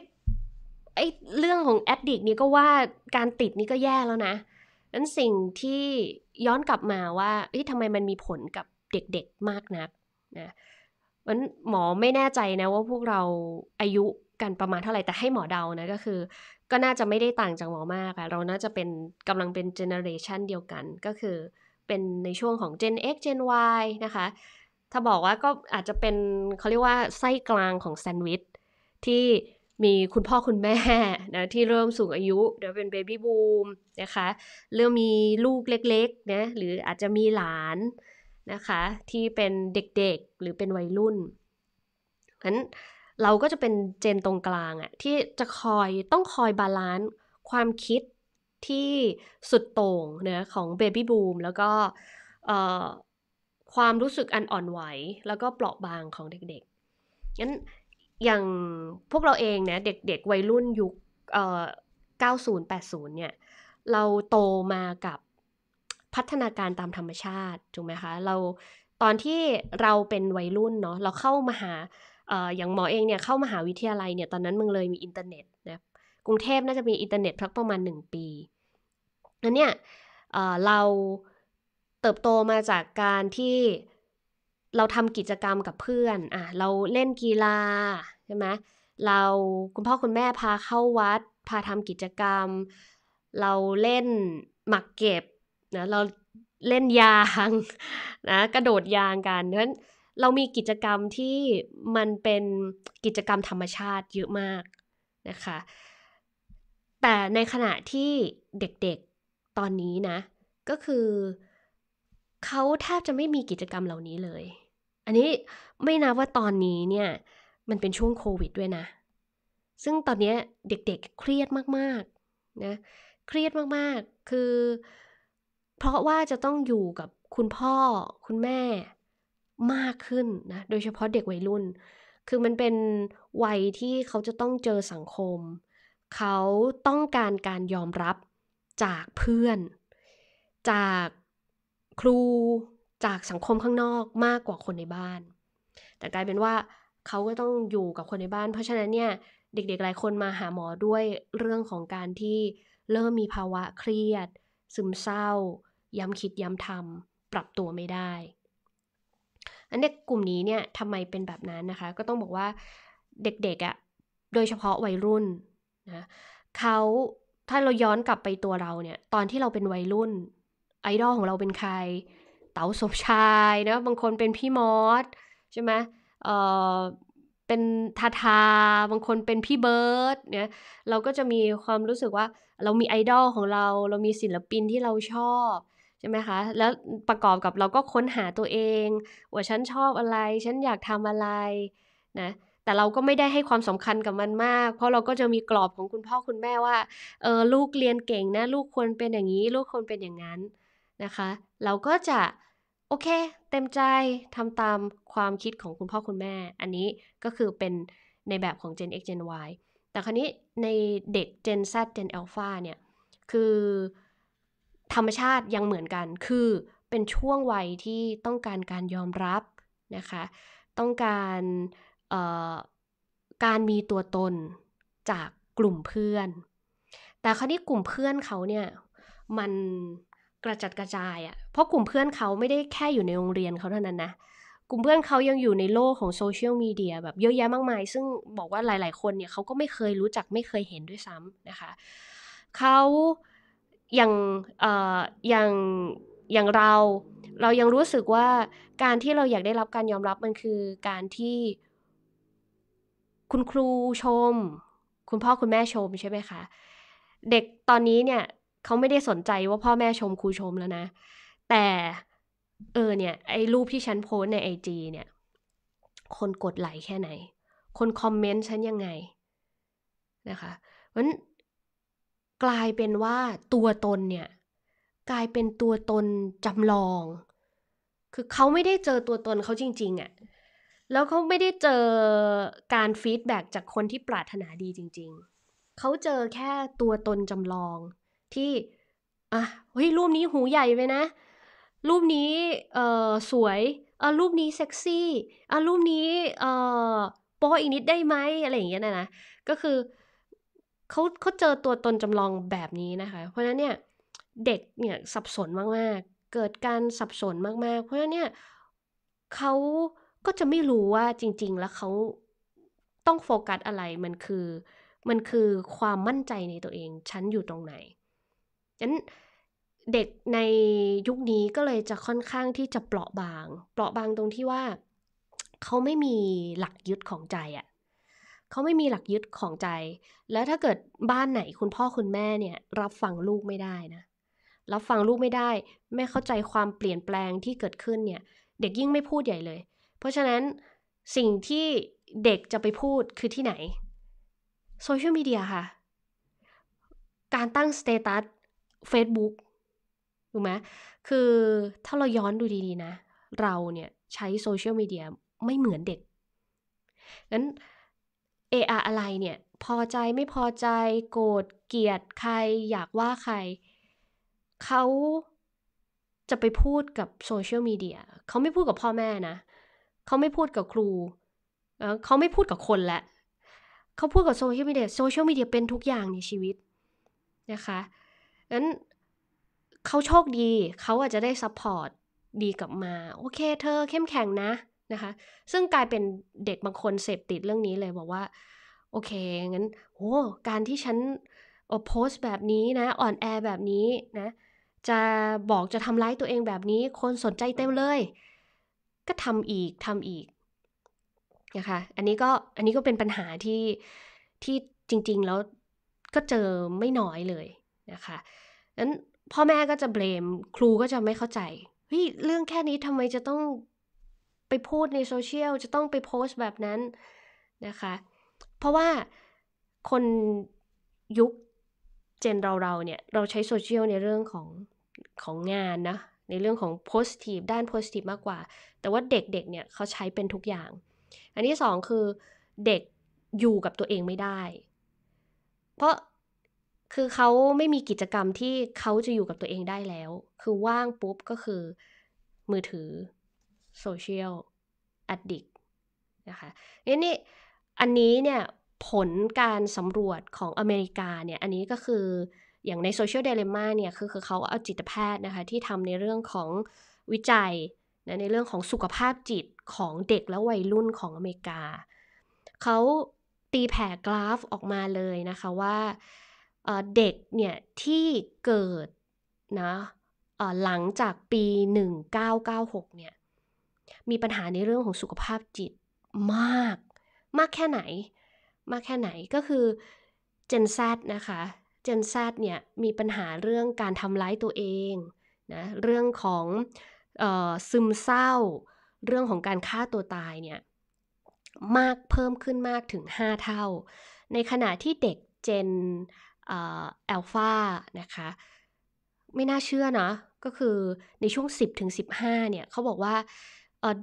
ไอ้เรื่องของแอดดิกนี่ก็ว่าการติดนี่ก็แย่แล้วนะนั้นสิ่งที่ย้อนกลับมาว่าเอ๊ะทำไมมันมีผลกับเด็กๆมากนักนะมันหมอไม่แน่ใจนะว่าพวกเราอายุกันประมาณเท่าไหร่แต่ให้หมอเดานะก็คือ ก็น่าจะไม่ได้ต่างจากหมอมากอะเราน่าจะเป็นกำลังเป็นเจเนอเรชันเดียวกันก็คือเป็นในช่วงของ Gen X Gen Y นะคะ ถ้าบอกว่าก็อาจจะเป็นเขาเรียกว่าไส้กลางของแซนด์วิชที่มีคุณพ่อคุณแม่นะที่เริ่มสูงอายุ เดี๋ยวเป็นเบบี้บูมนะคะเริ่มมีลูกเล็กๆนะหรืออาจจะมีหลานนะคะที่เป็นเด็กๆหรือเป็นวัยรุ่นะฉนั้นเราก็จะเป็นเจนตรงกลางอะที่จะคอยต้องคอยบาลานซ์ความคิดที่สุดโต่งเนืของเบบี้บูมแล้วก็ความรู้สึกอันอ่อนไหว แล้วก็เปราะบางของเด็กๆ งั้นอย่างพวกเราเองเนี่ยเด็กๆวัยรุ่นยุค 90 80 เนี่ยเราโตมากับพัฒนาการตามธรรมชาติ ถูกไหมคะเราตอนที่เราเป็นวัยรุ่นเนาะเราเข้ามาหาอย่างหมอเองเนี่ยเข้ามาหาวิทยาลัยเนี่ยตอนนั้นมึงเลยมีอินเทอร์เน็ตกรุงเทพน่าจะมีอินเทอร์เน็ตพักประมาณ 1 ปี นั้นเนี่ยเราเติบโตมาจากการที่เราทำกิจกรรมกับเพื่อนอ่ะเราเล่นกีฬาใช่ไหมเราคุณพ่อคุณแม่พาเข้าวัด พาทำกิจกรรม เราเล่นหมักเก็บนะเราเล่นยางนะ กระโดดยางกัน เพราะฉะนั้นเรามีกิจกรรมที่มันเป็นกิจกรรมธรรมชาติเยอะมากนะคะแต่ในขณะที่เด็กๆ ตอนนี้นะ ก็คือเขาแทบจะไม่มีกิจกรรมเหล่านี้เลยอันนี้ไม่นับว่าตอนนี้เนี่ยมันเป็นช่วงโควิดด้วยนะ ซึ่งตอนนี้เด็กๆ เครียดมากๆนะเครียดมากๆคือ เพราะว่าจะต้องอยู่กับคุณพ่อคุณแม่มากขึ้นนะโดยเฉพาะเด็กวัยรุ่น คือมันเป็นวัยที่เขาจะต้องเจอสังคมเขาต้องการการยอมรับจากเพื่อน จากครูจากสังคมข้างนอกมากกว่าคนในบ้าน แต่กลายเป็นว่าเขาก็ต้องอยู่กับคนในบ้าน เพราะฉะนั้นเนี่ยเด็กๆหลายคนมาหาหมอด้วยเรื่องของการที่เริ่มมีภาวะเครียด ซึมเศร้า ย้ำคิดย้ำทำปรับตัวไม่ได้ อันเด็กกลุ่มนี้เนี่ยทำไมเป็นแบบนั้นนะคะ ก็ต้องบอกว่าเด็กๆอะ่ะโดยเฉพาะวัยรุ่นนะเขาถ้าเราย้อนกลับไปตัวเราเนี่ยตอนที่เราเป็นวัยรุ่นไอดอลของเราเป็นใคร เต๋าสมชายนะบางคนเป็นพี่มอสใช่ไหมเออเป็นทาทาบางคนเป็นพี่เบิร์ดเนี่ยเราก็จะมีความรู้สึกว่าเรามีไอดอลของเรา เรามีศิลปินที่เราชอบใช่ไหมคะแล้วประกอบกับเราก็ค้นหาตัวเอง ว่าฉันชอบอะไร ฉันอยากทำอะไรนะแต่เราก็ไม่ได้ให้ความสำคัญกับมันมาก เพราะเราก็จะมีกรอบของคุณพ่อคุณแม่ว่า เออลูกเรียนเก่งนะ ลูกควรเป็นอย่างนี้ ลูกควรเป็นอย่างนั้น นะคะ เราก็จะ โอเคเต็มใจทำตามความคิดของคุณพ่อคุณแม่ อันนี้ก็คือเป็น ในแบบของ Gen X Gen Y แต่คราวนี้ในเด็ก Gen Z Gen Alpha เนี่ย คือธรรมชาติยังเหมือนกัน คือเป็นช่วงวัยที่ต้องการการยอมรับนะคะ ต้องการการมีตัวตนจากกลุ่มเพื่อน แต่คราวนี้กลุ่มเพื่อนเขาเนี่ยมันกระจัดกระจายอะ่ะ เพราะกลุ่มเพื่อนเขาไม่ได้แค่อยู่ในโรงเรียนเขาเท่านั้นนะ กลุ่มเพื่อนเขายังอยู่ในโลกของโซเชียลมีเดียแบบเยอะแยะมากมาย ซึ่งบอกว่าหลาย ๆคนเนี่ยเขาก็ไม่เคยรู้จักไม่เคยเห็นด้วยซ้ำนะคะ เขาอย่างเอ่ออย่างอย่างเราเรายังรู้สึกว่าการที่เราอยากได้รับการยอมรับมันคือการที่คุณครูชม คุณพ่อคุณแม่ชมใช่ไหมคะ เด็กตอนนี้เนี่ยเขาไม่ได้สนใจว่าพ่อแม่ชมครูชมแล้วนะ แต่เออเนี่ยไอ้รูปที่ฉันโพสในไอจีเนี่ย คนกดไลค์แค่ไหน คนคอมเมนต์ฉันยังไงนะคะเพราะกลายเป็นว่าตัวตนเนี่ย กลายเป็นตัวตนจำลอง คือเขาไม่ได้เจอตัวตนเขาจริง ๆอะ่ะแล้วเขาไม่ได้เจอการฟีดแบ็จากคนที่ปรารถนาดีจริงๆ เขาเจอแค่ตัวตนจำลองที่ อ่ะเฮ้ยรูปนี้หูใหญ่ไปนะ รูปนี้เออสวยอ่ะรูปนี้เซ็กซี่อ่ะรูปนี้เออโป๊อีกนิดได้ไหมอะไรอย่างเงี้ยนะนะก็คือเขาเขาเจอตัวตนจำลองแบบนี้นะคะ เพราะฉะนั้นเนี่ยเด็กเนี่ยสับสนมากๆ เกิดการสับสนมากๆ เพราะฉะนั้นเนี่ยเขาก็จะไม่รู้ว่าจริง ๆ แล้วเขาต้องโฟกัสอะไร มันคือ มันคือความมั่นใจในตัวเอง ฉันอยู่ตรงไหนฉั้นเด็กในยุคนี้ก็เลยจะค่อนข้างที่จะเปราะบาง เปราะบางตรงที่ว่าเขาไม่มีหลักยึดของใจอะ่ะเขาไม่มีหลักยึดของใจ แล้วถ้าเกิดบ้านไหนคุณพ่อคุณแม่เนี่ยรับฟังลูกไม่ได้นะ รับฟังลูกไม่ได้ ไม่เข้าใจความเปลี่ยนแปลงที่เกิดขึ้นเนี่ย เด็กยิ่งไม่พูดใหญ่เลยเพราะฉะนั้นสิ่งที่เด็กจะไปพูดคือที่ไหนโซเชียลมีเดียค่ะ การตั้งสเตตัสเ a ซ e b o o k ถูกไหมคือถ้าเราย้อนดูดีๆนะ เราเนี่ยใช้โซเชียลมีเดียไม่เหมือนเด็กงั้น AR อะไรเนี่ย พอใจไม่พอใจโกรธเกลียดใครอยากว่าใครเขาจะไปพูดกับโซเชียลมีเดียเขาไม่พูดกับพ่อแม่นะเขาไม่พูดกับครู เขาไม่พูดกับคนและ เขาพูดกับโซเชียลมีเดีย โซเชียลมีเดียเป็นทุกอย่างในชีวิตนะคะนั้นเขาโชคดี เขาอาจจะได้ซัพพอร์ตดีกลับมา โอเค เธอเข้มแข็งนะ นะคะ ซึ่งกลายเป็นเด็กบางคนเสพติดเรื่องนี้เลยบอกว่า โอเค งั้นโอ้การที่ฉันโพสต์แบบนี้นะ อ่อนแอแบบนี้นะ จะบอกจะทำร้ายตัวเองแบบนี้ คนสนใจเต็มเลยก็ทำอีกทำอีก นะคะอันนี้ก็อันนี้ก็เป็นปัญหาที่ที่จริง ๆ แล้วก็เจอไม่น้อยเลยนะคะนั้นพ่อแม่ก็จะเบลมครูก็จะไม่เข้าใจ เฮ้ยเรื่องแค่นี้ทำไมจะต้องไปพูดในโซเชียลจะต้องไปโพสต์แบบนั้นนะคะ เพราะว่าคนยุคเจนเราเราเนี่ยเราใช้โซเชียลในเรื่องของของงานนะในเรื่องของ positive ด้าน positive มากกว่า แต่ว่าเด็กๆเเนี่ย เขาใช้เป็นทุกอย่าง อันที่สองคือเด็กอยู่กับตัวเองไม่ได้ เพราะคือเขาไม่มีกิจกรรมที่เขาจะอยู่กับตัวเองได้แล้ว คือว่างปุ๊บก็คือ มือถือโซเชียลอดิกนะคะนี่นี่อันนี้เนี่ย ผลการสำรวจของอเมริกาเนี่ย อันนี้ก็คืออย่างในโซเชียลเดลิม่าเนี่ยคือคือเขาเอาจิตแพทย์นะคะ ที่ทำในเรื่องของวิจัยนะในเรื่องของสุขภาพจิตของเด็กและวัยรุ่นของอเมริกาเขาตีแผ่กราฟออกมาเลยนะคะว่าเด็กเนี่ยที่เกิดนะหลังจากปี 1996เนี่ยมีปัญหาในเรื่องของสุขภาพจิตมากมากแค่ไหน มากแค่ไหนก็คือ Gen Z นะคะจนซดเนี่ยมีปัญหาเรื่องการทำร้ายตัวเองนะเรื่องของออซึมเศร้า เรื่องของการฆ่าตัวตายเนี่ยมากเพิ่มขึ้นมากถึง 5 เท่า ในขณะที่เด็กเจนเอลฟานะคะไม่น่าเชื่อนะก็คือในช่วง 10ถึง15เนี่ยเขาบอกว่า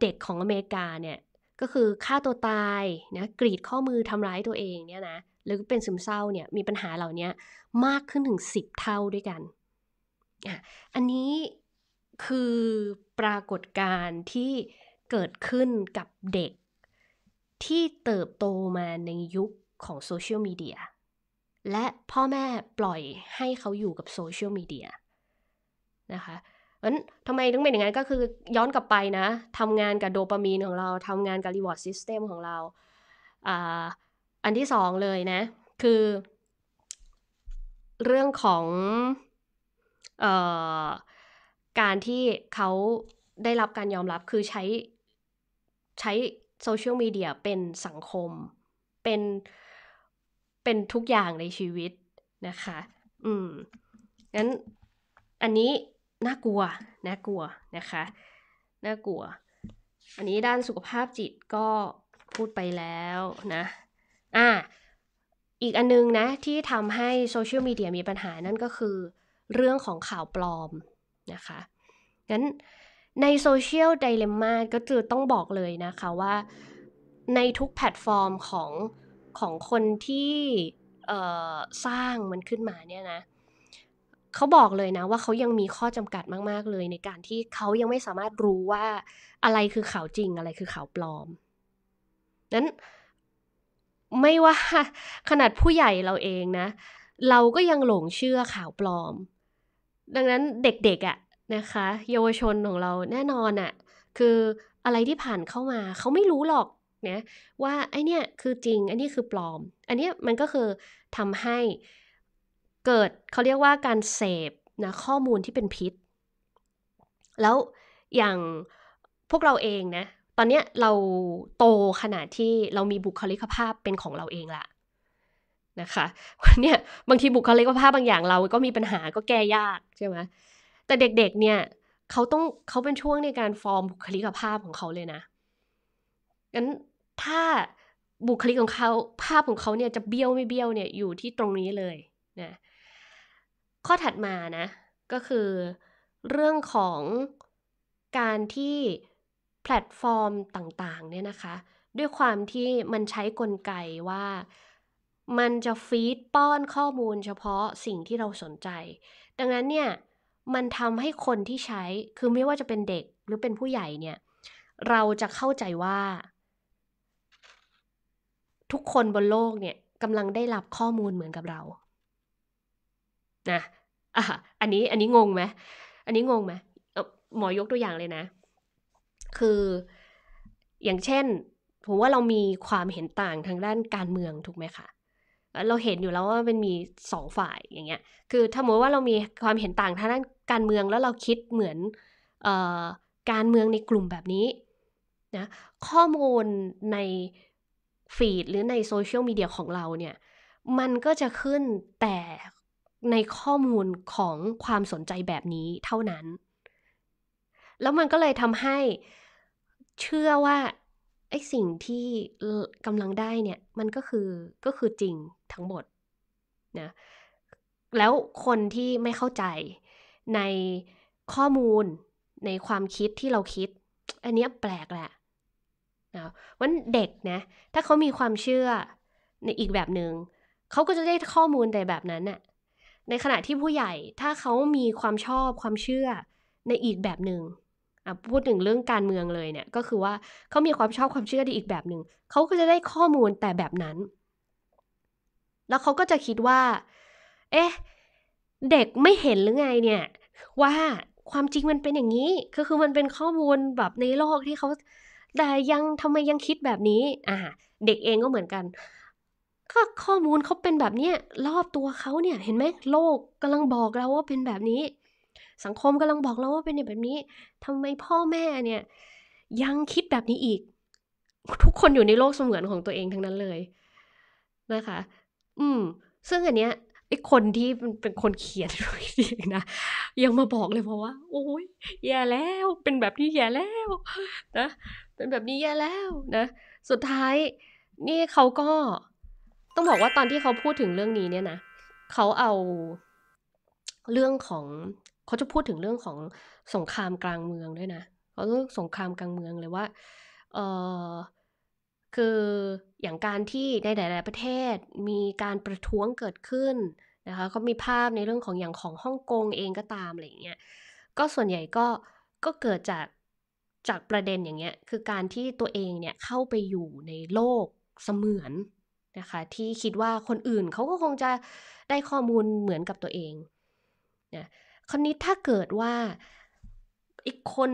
เด็กของอเมริกาเนี่ยก็คือฆ่าตัวตายนะกรีดข้อมือทำร้ายตัวเองเนี่ยนะหรือเป็นซึมเศร้าเนี่ยมีปัญหาเหล่านี้มากขึ้นถึงสิบเท่าด้วยกันอันนี้คือปรากฏการณ์ที่เกิดขึ้นกับเด็กที่เติบโตมาในยุคของโซเชียลมีเดียและพ่อแม่ปล่อยให้เขาอยู่กับโซเชียลมีเดียนะคะเั้นทำไมถึงเป็นอย่างนั้นก็คือย้อนกลับไปนะทำงานกับโดปามีนของเราทำงานกับรีวอร์ดซิสเต็มของเราาอันที่สองเลยนะ คือเรื่องของ เอ่อการที่เขาได้รับการยอมรับคือใช้ใช้โซเชียลมีเดียเป็นสังคมเป็น เป็นทุกอย่างในชีวิตนะคะ อืมงั้นอันนี้น่ากลัวน่ากลัวนะคะ น่ากลัว อันนี้ด้านสุขภาพจิตก็พูดไปแล้วนะอ่า อีกอันนึงนะที่ทำให้โซเชียลมีเดียมีปัญหานั่นก็คือ เรื่องของข่าวปลอมนะคะ งั้นในโซเชียลไดเลม่าก็คือต้องบอกเลยนะคะว่าในทุกแพลตฟอร์มของของคนที่สร้างมันขึ้นมาเนี่ยนะเขาบอกเลยนะว่าเขายังมีข้อจำกัดมากๆเลยในการที่เขายังไม่สามารถรู้ว่าอะไรคือข่าวจริงอะไรคือข่าวปลอมนั้นไม่ว่าขนาดผู้ใหญ่เราเองนะ เราก็ยังหลงเชื่อข่าวปลอม ดังนั้นเด็กๆอะ่ะนะคะ เยาวชนของเราแน่นอนอะ่ะคืออะไรที่ผ่านเข้ามา เขาไม่รู้หรอกนะว่าไอเนี้ยคือจริง อันนี้คือปลอม อันเนี้ยมันก็คือทำให้เกิดเขาเรียกว่าการเสพนะข้อมูลที่เป็นพิษ แล้ว อย่างพวกเราเองนะตอนเนี้ยเราโตขนาดที่เรามีบุคลิกภาพเป็นของเราเองละนะคะเนี้ยบางทีบุคลิกภาพบางอย่างเรา ก็มีปัญหาก็แก้ยากใช่ไหมแต่เด็ก ๆ เนี่ย เขาต้องเขาเป็นช่วงในการฟอร์มบุคลิกภาพของเขาเลยนะ งั้นถ้าบุคลิกของเขาภาพของเขาเนี่ยจะเบี้ยวไม่เบี้ยวเนี่ยอยู่ที่ตรงนี้เลยนะ ข้อถัดมานะ ก็คือเรื่องของการที่แพลตฟอร์มต่างๆ เนี่ยนะคะ ด้วยความที่มันใช้กลไกว่ามันจะฟีดป้อนข้อมูลเฉพาะสิ่งที่เราสนใจ ดังนั้นเนี่ย มันทำให้คนที่ใช้คือไม่ว่าจะเป็นเด็กหรือเป็นผู้ใหญ่เนี่ย เราจะเข้าใจว่าทุกคนบนโลกเนี่ยกำลังได้รับข้อมูลเหมือนกับเรานะอ่ะอันนี้อันนี้งงไหมอันนี้งงไหมหมอยกตัวอย่างเลยนะคืออย่างเช่น ผมว่าเรามีความเห็นต่างทางด้านการเมือง ถูกไหมคะเราเห็นอยู่แล้วว่ามันมีสองฝ่ายอย่างเงี้ยคือถ้าสมมติว่าเรามีความเห็นต่างทางด้านการเมืองแล้วเราคิดเหมือนออการเมืองในกลุ่มแบบนี้นะข้อมูลในฟีดหรือในโซเชียลมีเดียของเราเนี่ยมันก็จะขึ้นแต่ในข้อมูลของความสนใจแบบนี้เท่านั้น แล้วมันก็เลยทำให้เชื่อว่าไอ้สิ่งที่กำลังได้เนี่ยมันก็คือก็คือจริงทั้งหมดนะแล้วคนที่ไม่เข้าใจในข้อมูลในความคิดที่เราคิด อันนี้แปลกแหละนะวันเด็กนะถ้าเขามีความเชื่อในอีกแบบหนึง่งเขาก็จะได้ข้อมูลแต่แบบนั้นน่ะในขณะที่ผู้ใหญ่ถ้าเขามีความชอบความเชื่อในอีกแบบหนึง่งพูดถึงเรื่องการเมืองเลยเนี่ย ก็คือว่าเขามีความชอบความเชื่อดีอีกแบบหนึ่งเขาก็จะได้ข้อมูลแต่แบบนั้น แล้วเขาก็จะคิดว่า เอ๊ะเด็กไม่เห็นหรือไงเนี่ย ว่าความจริงมันเป็นอย่างนี้ก็คือมันเป็นข้อมูลแบบในโลกที่เขา แต่ยังทำไมยังคิดแบบนี้อ่าเด็กเองก็เหมือนกันก็ข้อมูลเขาเป็นแบบเนี้ยรอบตัวเขาเนี่ย เห็นไหมโลกกำลังบอกเราว่าเป็นแบบนี้สังคมกำลังบอกเราว่าเป็นแบบนี้ทำไมพ่อแม่เนี่ย ยังคิดแบบนี้อีก ทุกคนอยู่ในโลกเสมือนของตัวเองทั้งนั้นเลยนะคะ อืม ซึ่งอันเนี้ยไอ้คนที่เป็นคนเขียนด้วยนะ ยังมาบอกเลยเพราะว่า โอ้ยแย่แล้ว เป็นแบบนี้แย่แล้วนะ เป็นแบบนี้แย่แล้วนะ สุดท้าย นี่เขาก็ ต้องบอกว่าตอนที่เขาพูดถึงเรื่องนี้เนี่ยนะเขาเอา เรื่องของเขาจะพูดถึงเรื่องของสงครามกลางเมืองด้วยนะเขาเรื่องสงครามกลางเมืองเลยว่าเออคืออย่างการที่ในหลาย ๆ ประเทศมีการประท้วงเกิดขึ้นนะคะก็มีภาพในเรื่องของอย่างของฮ่องกงเองก็ตามอะไรอย่างเงี้ย ก็ส่วนใหญ่ก็ก็เกิดจากจากประเด็นอย่างเงี้ย คือการที่ตัวเองเนี่ยเข้าไปอยู่ในโลกเสมือนนะคะที่คิดว่าคนอื่นเขาก็คงจะได้ข้อมูลเหมือนกับตัวเองน่ะคนนี้ถ้าเกิดว่าอีกคน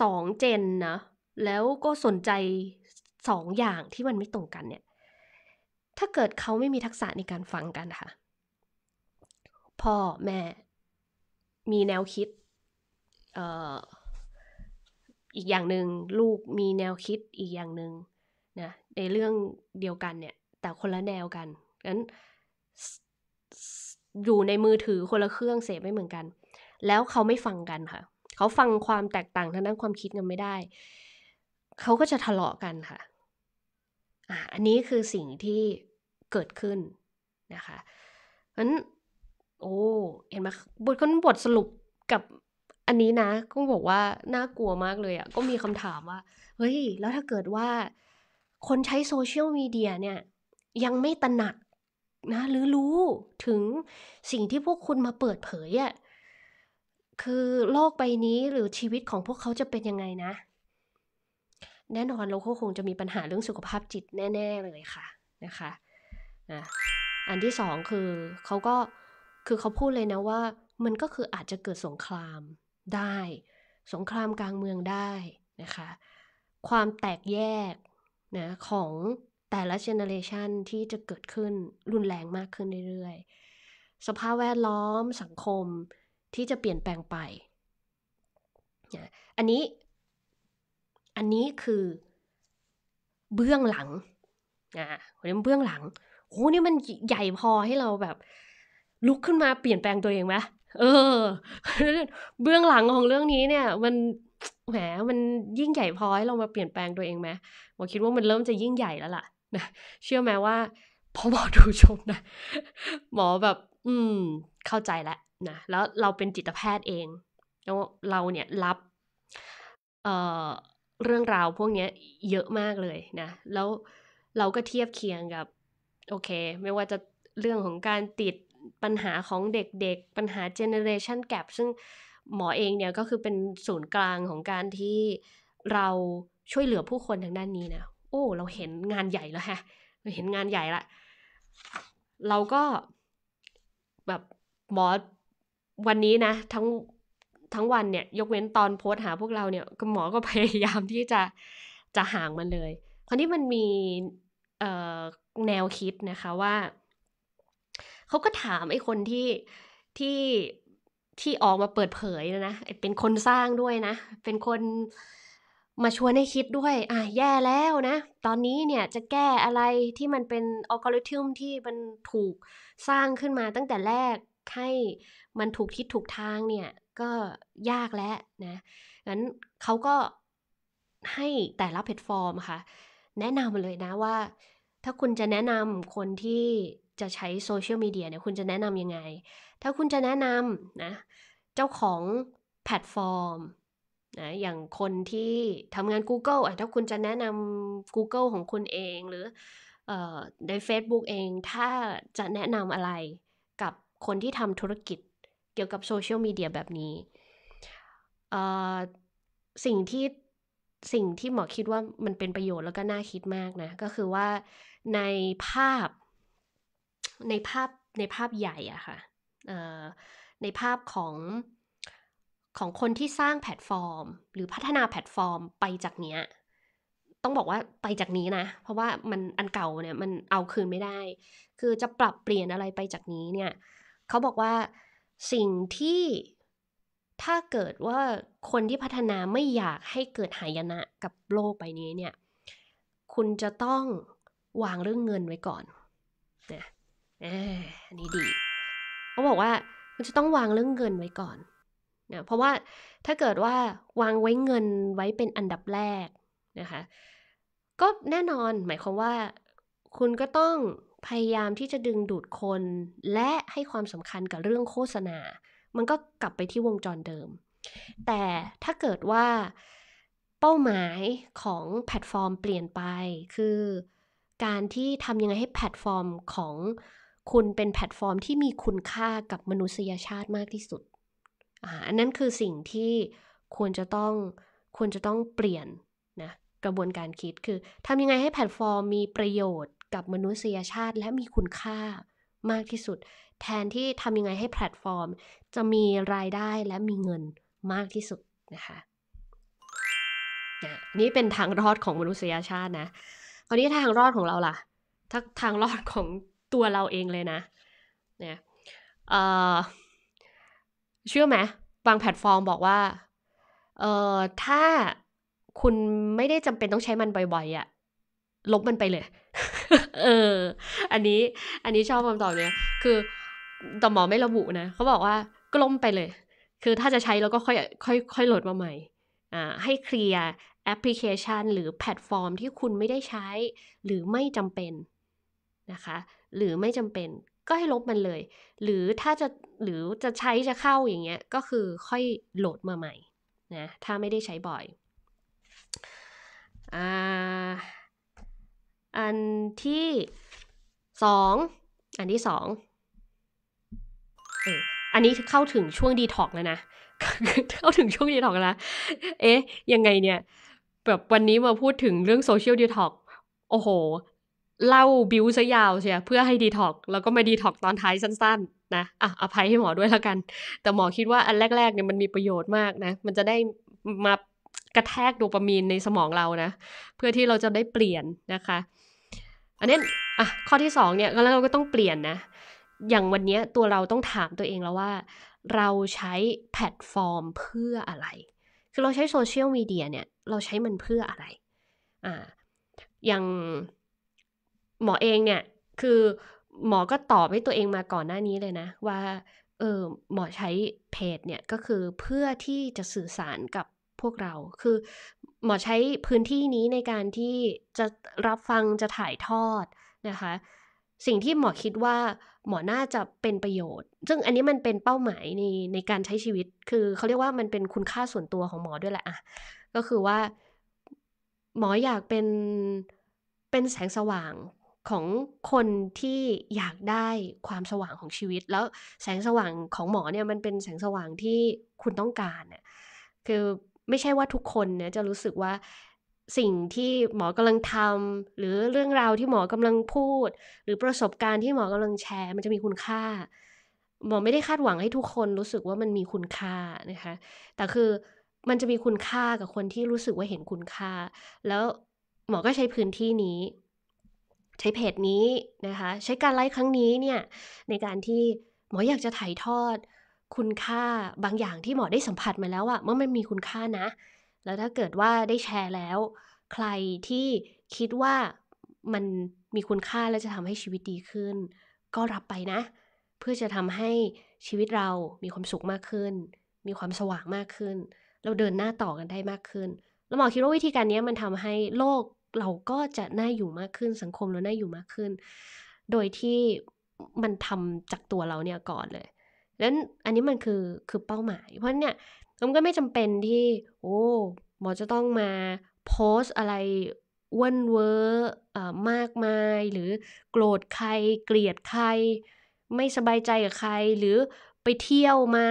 สองเจนนะ แล้วก็สนใจสองอย่างที่มันไม่ตรงกันเนี่ยถ้าเกิดเขาไม่มีทักษะในการฟังกันค่ะพ่อแม่มีแนวคิดอออีกอย่างหนึง่งลูกมีแนวคิดอีกอย่างหนึง่งนะในเรื่องเดียวกันเนี่ยแต่คนละแนวกันงั้นอยู่ในมือถือคนละเครื่องเสพไม่เหมือนกันแล้วเขาไม่ฟังกันค่ะ เขาฟังความแตกต่างทางด้านความคิดกันไม่ได้ เขาก็จะทะเลาะกันค่ะ อ่าอันนี้คือสิ่งที่เกิดขึ้นนะคะนั้น โอ้เห็นไหมบทคนบทสรุปกับ อันนี้นะ ก็บอกว่าน่ากลัวมากเลยอะ่ะ ก็มีคำถามว่าเฮ้ยแล้วถ้าเกิดว่า คนใช้โซเชียลมีเดียเนี่ย ยังไม่ตระหนักนะหรือรู้ถึงสิ่งที่พวกคุณมาเปิดเผยอะ่ะคือโลกใบนี้หรือชีวิตของพวกเขาจะเป็นยังไงนะแน่นอนเราก็คงจะมีปัญหาเรื่องสุขภาพจิตแน่ๆเลยค่ะนะคะอันที่สองคือเขาก็คือเขาพูดเลยนะว่ามันก็คืออาจจะเกิดสงครามได้ สงครามกลางเมืองได้นะคะความแตกแยกนะของแต่ละเจเนเรชันที่จะเกิดขึ้นรุนแรงมากขึ้นเรื่อยๆ สภาพแวดล้อมสังคมที่จะเปลี่ยนแปลงไปอันนี้ อันนี้คือ เบื้องหลังอ่าเรียกเบื้องหลัง โอ้นี่มันใหญ่พอให้เราแบบ ลุกขึ้นมาเปลี่ยนแปลงตัวเองไหมเออ เบื้องหลังของเรื่องนี้ เนี่ย มัน แหม มันยิ่งใหญ่พอให้เรามาเปลี่ยนแปลงตัวเองไหมผมคิดว่ามันเริ่มจะยิ่งใหญ่แล้วล่ะนะเชื่อไหมว่า พอหมอดูชมนะ หมอแบบ อืมเข้าใจแล้วนะแล้วเราเป็นจิตแพทย์เอง แล้วเราเนี่ยรับเเรื่องราวพวกนี้เยอะมากเลยนะ แล้วเราก็เทียบเคียงกับโอเค ไม่ว่าจะเรื่องของการติดปัญหาของเด็ก ๆ ปัญหาเจเนเรชันแกรซึ่งหมอเองเนี่ยก็คือเป็นศูนย์กลางของการที่เราช่วยเหลือผู้คนทางด้านนี้นะโอ้ เราเห็นงานใหญ่แล้วฮะเราเห็นงานใหญ่ละเราก็แบบหมอวันนี้นะ ทั้งทั้งวันเนี่ย ยกเว้นตอนโพสหาพวกเราเนี่ยหมอก็พยายามที่จะจะห่างมันเลยคราวนี้มันมีแนวคิดนะคะว่า เขาก็ถามไอ้คนที่ที่ที่ออกมาเปิดเผยนะนะเป็นคนสร้างด้วยนะ เป็นคนมาชวนให้คิดด้วย อ่ะแย่แล้วนะ ตอนนี้เนี่ยจะแก้อะไรที่มันเป็นอัลกอริทึมที่มันถูกสร้างขึ้นมาตั้งแต่แรกให้มันถูกทิศถูกทางเนี่ยก็ยากแล้วนะ งั้นเขาก็ให้แต่ละแพลตฟอร์มค่ะ แนะนำเลยนะว่า ถ้าคุณจะแนะนำคนที่จะใช้โซเชียลมีเดียเนี่ยคุณจะแนะนำยังไง ถ้าคุณจะแนะนำนะเจ้าของแพลตฟอร์มนะอย่างคนที่ทำงาน Google อ่ะถ้าคุณจะแนะนำ Google ของคุณเอง หรืออใน Facebook เอง ถ้าจะแนะนำอะไรคนที่ทำธุรกิจเกี่ยวกับโซเชียลมีเดียแบบนี้สิ่งที่สิ่งที่หมอคิดว่ามันเป็นประโยชน์แล้วก็น่าคิดมากนะ ก็คือว่าในภาพในภาพในภาพใหญ่อะค่ะ ในภาพของของคนที่สร้างแพลตฟอร์ม หรือพัฒนาแพลตฟอร์มไปจากเนี้ย ต้องบอกว่าไปจากนี้นะ เพราะว่ามันอันเก่าเนี่ย มันเอาคืนไม่ได้ คือจะปรับเปลี่ยนอะไรไปจากนี้เนี่ยเขาบอกว่าสิ่งที่ถ้าเกิดว่าคนที่พัฒนาไม่อยากให้เกิดหายนะ กับโลกไปนี้เนี่ยคุณจะต้องวางเรื่องเงินไว้ก่อนนะอันนี้ดี เขาบอกว่า คุณจะต้องวางเรื่องเงินไว้ก่อนนะเพราะว่าถ้าเกิดว่าวางไว้เงินไว้เป็นอันดับแรกนะคะก็แน่นอนหมายความว่า คุณก็ต้องพยายามที่จะดึงดูดคนและให้ความสำคัญกับเรื่องโฆษณา มันก็กลับไปที่วงจรเดิม แต่ถ้าเกิดว่าเป้าหมายของแพลตฟอร์มเปลี่ยนไป คือ การที่ทำยังไงให้แพลตฟอร์มของคุณเป็นแพลตฟอร์มที่มีคุณค่ากับมนุษยชาติมากที่สุด อันนั้นคือสิ่งที่ควรจะต้องควรจะต้องเปลี่ยนนะกระบวนการคิดคือทำยังไงให้แพลตฟอร์มมีประโยชน์กับมนุษยชาติและมีคุณค่ามากที่สุด แทนที่ทำยังไงให้แพลตฟอร์ม จะมีรายได้และมีเงินมากที่สุดนะคะนี่เป็นทางรอดของมนุษยชาตินะคราวนี้ทางรอดของเราล่ะถ้าทางรอดของตัวเราเองเลยนะเนี่ยเเชื่อไหมบางแพลตฟอร์มบอกว่าเออถ้าคุณไม่ได้จำเป็นต้องใช้มันบ่อยๆอะ่ะลบมันไปเลยเออ อันนี้ อันนี้ชอบคำตอบเนี้ยคือแต่หมอไม่ระบุนะ เขาบอกว่ากล้มไปเลย คือถ้าจะใช้เราก็ค่อย ค่อย ค่อยโหลดมาใหม่ อ่า ให้เคลียร์แอปพลิเคชันหรือแพลตฟอร์มที่คุณไม่ได้ใช้ หรือไม่จำเป็นนะคะ หรือไม่จำเป็น ก็ให้ลบมันเลย หรือถ้าจะ หรือจะใช้จะเข้าอย่างเงี้ย ก็คือค่อยโหลดมาใหม่ นะ ถ้าไม่ได้ใช้บ่อย อ่าอันที่สองอันที่สอง อันนี้เข้าถึงช่วงดีท็อกแล้วนะ เข้าถึงช่วงดีท็อกแล้ว เอ๊ะ ยังไงเนี่ย แบบวันนี้มาพูดถึงเรื่องโซเชียลดีท็อกโอ้โห เล่าบิวซะยาว เชียเพื่อให้ดีท็อก แล้วก็มาดีท็อกตอนท้ายสั้น ๆ นะ อ่ะอภัยให้หมอด้วยละกัน แต่หมอคิดว่าอันแรกๆเนี่ยมันมีประโยชน์มากนะ มันจะได้มากระแทกโดปามีนในสมองเรานะ เพื่อที่เราจะได้เปลี่ยนนะคะอันนี้อ่ะข้อที่สองเนี่ยแล้วเราก็ต้องเปลี่ยนนะ อย่างวันนี้ตัวเราต้องถามตัวเองแล้วว่าเราใช้แพลตฟอร์มเพื่ออะไร คือเราใช้โซเชียลมีเดียเนี่ย เราใช้มันเพื่ออะไรอ่าอย่างหมอเองเนี่ยคือหมอก็ตอบให้ตัวเองมาก่อนหน้านี้เลยนะ ว่าเออหมอใช้เพจเนี่ยก็คือเพื่อที่จะสื่อสารกับพวกเราคือหมอใช้พื้นที่นี้ในการที่จะรับฟังจะถ่ายทอดนะคะสิ่งที่หมอคิดว่าหมอน่าจะเป็นประโยชน์ ซึ่งอันนี้มันเป็นเป้าหมายในในการใช้ชีวิตคือเขาเรียกว่ามันเป็นคุณค่าส่วนตัวของหมอด้วยแหละอ่ะก็คือว่าหมออยากเป็นเป็นแสงสว่างของคนที่อยากได้ความสว่างของชีวิต แล้วแสงสว่างของหมอเนี่ยมันเป็นแสงสว่างที่คุณต้องการเนี่ยคือไม่ใช่ว่าทุกคนนะจะรู้สึกว่าสิ่งที่หมอกำลังทำหรือเรื่องราวที่หมอกำลังพูด หรือประสบการณ์ที่หมอกำลังแชร์มันจะมีคุณค่า หมอไม่ได้คาดหวังให้ทุกคนรู้สึกว่ามันมีคุณค่านะคะแต่คือมันจะมีคุณค่ากับคนที่รู้สึกว่าเห็นคุณค่า แล้วหมอก็ใช้พื้นที่นี้ ใช้เพจนี้นะคะใช้การไลฟ์ครั้งนี้เนี่ยในการที่หมออยากจะถ่ายทอดคุณค่าบางอย่างที่หมอได้สัมผัสมาแล้วอะเมื่อมันมีคุณค่านะ แล้วถ้าเกิดว่าได้แชร์แล้ว ใครที่คิดว่ามันมีคุณค่าและจะทำให้ชีวิตดีขึ้น ก็รับไปนะ เพื่อจะทำให้ชีวิตเรามีความสุขมากขึ้น มีความสว่างมากขึ้น เราเดินหน้าต่อกันได้มากขึ้นแล้วหมอคิดว่าวิธีการนี้มันทำให้โลกเราก็จะน่าอยู่มากขึ้นสังคมเราน่าอยู่มากขึ้น โดยที่มันทำจากตัวเราเนี่ยก่อนเลยแล้วอันนี้มันคือคือเป้าหมาย เพราะเนี่ยมันก็ไม่จำเป็นที่ โอ้ หมอจะต้องมาโพสอะไรวันเวอร์มากมาย หรือโกรธใครเกลียดใคร ไม่สบายใจกับใครหรือไปเที่ยวมา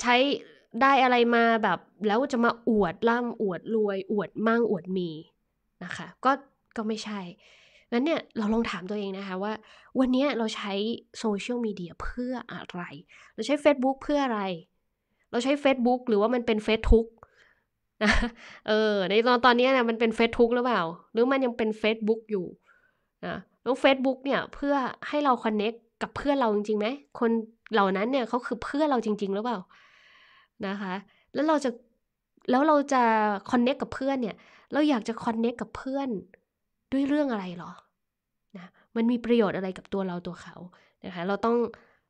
ใช้ได้อะไรมาแบบแล้วจะมาอวดล่ำอวดรวย อวดมั่ง อวดมี นะคะ ก็ก็ไม่ใช่งั้นเนี่ยเราลองถามตัวเองนะคะว่าวันนี้เราใช้โซเชียลมีเดียเพื่ออะไร เราใช้ Facebook เพื่ออะไร เราใช้ Facebook หรือว่ามันเป็นเฟซทุกนะ เออในตอนตอนนี้นะมันเป็นเฟ b ทุกหรือเปล่า หรือมันยังเป็น Facebook อยู่นะแล้ว Facebook เนี่ยเพื่อให้เราคอนเน็กกับเพื่อนเราจริงๆไหมคนเหล่านั้นเนี่ยเขาคือเพื่อนเราจริงๆหรือเปล่านะคะ แล้วเราจะแล้วเราจะคอนเน็กกับเพื่อนเนี่ย เราอยากจะคอนเน็กกับเพื่อน ด้วยเรื่องอะไรหรอมันมีประโยชน์อะไรกับตัวเราตัวเขา นะคะ เราต้อง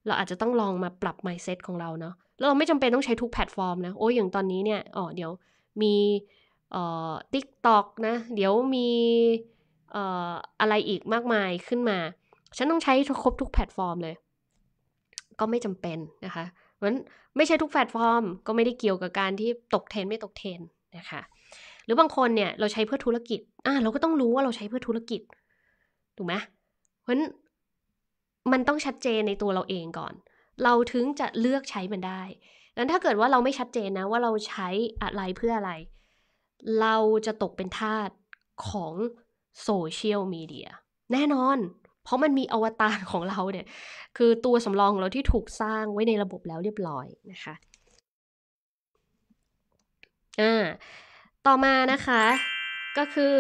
เราอาจจะต้องลองมาปรับ mindset ของเราเนาะแล้วเราไม่จำเป็นต้องใช้ทุกแพลตฟอร์มนะ โอ้ยอย่างตอนนี้เนี่ย อ๋อเดี๋ยวมีเอ่อิกต็อกนะ เดี๋ยวมีเอ่ออะไรอีกมากมายขึ้นมา ฉันต้องใช้ครบ ทุกแพลตฟอร์มเลย ก็ไม่จำเป็นนะคะเพราะฉะนั้นไม่ใช่ทุกแพลตฟอร์ม ก็ไม่ได้เกี่ยวกับการที่ตกเทรนไม่ตกเทรนนะคะ หรือบางคนเนี่ยเราใช้เพื่อธุรกิจ อ่าเราก็ต้องรู้ว่าเราใช้เพื่อธุรกิจถูกไหมเพราะมันต้องชัดเจนในตัวเราเองก่อน เราถึงจะเลือกใช้มันได้แั้นถ้าเกิดว่าเราไม่ชัดเจนนะ ว่าเราใช้อะไรเพื่ออะไร เราจะตกเป็นทาสของโซเชียลมีเดียแน่นอน เพราะมันมีอวตารของเราเนี่ย คือตัวสำรองของเราที่ถูกสร้างไว้ในระบบแล้วเรียบร้อยนะคะ อ่า ต่อมานะคะ ก็คือ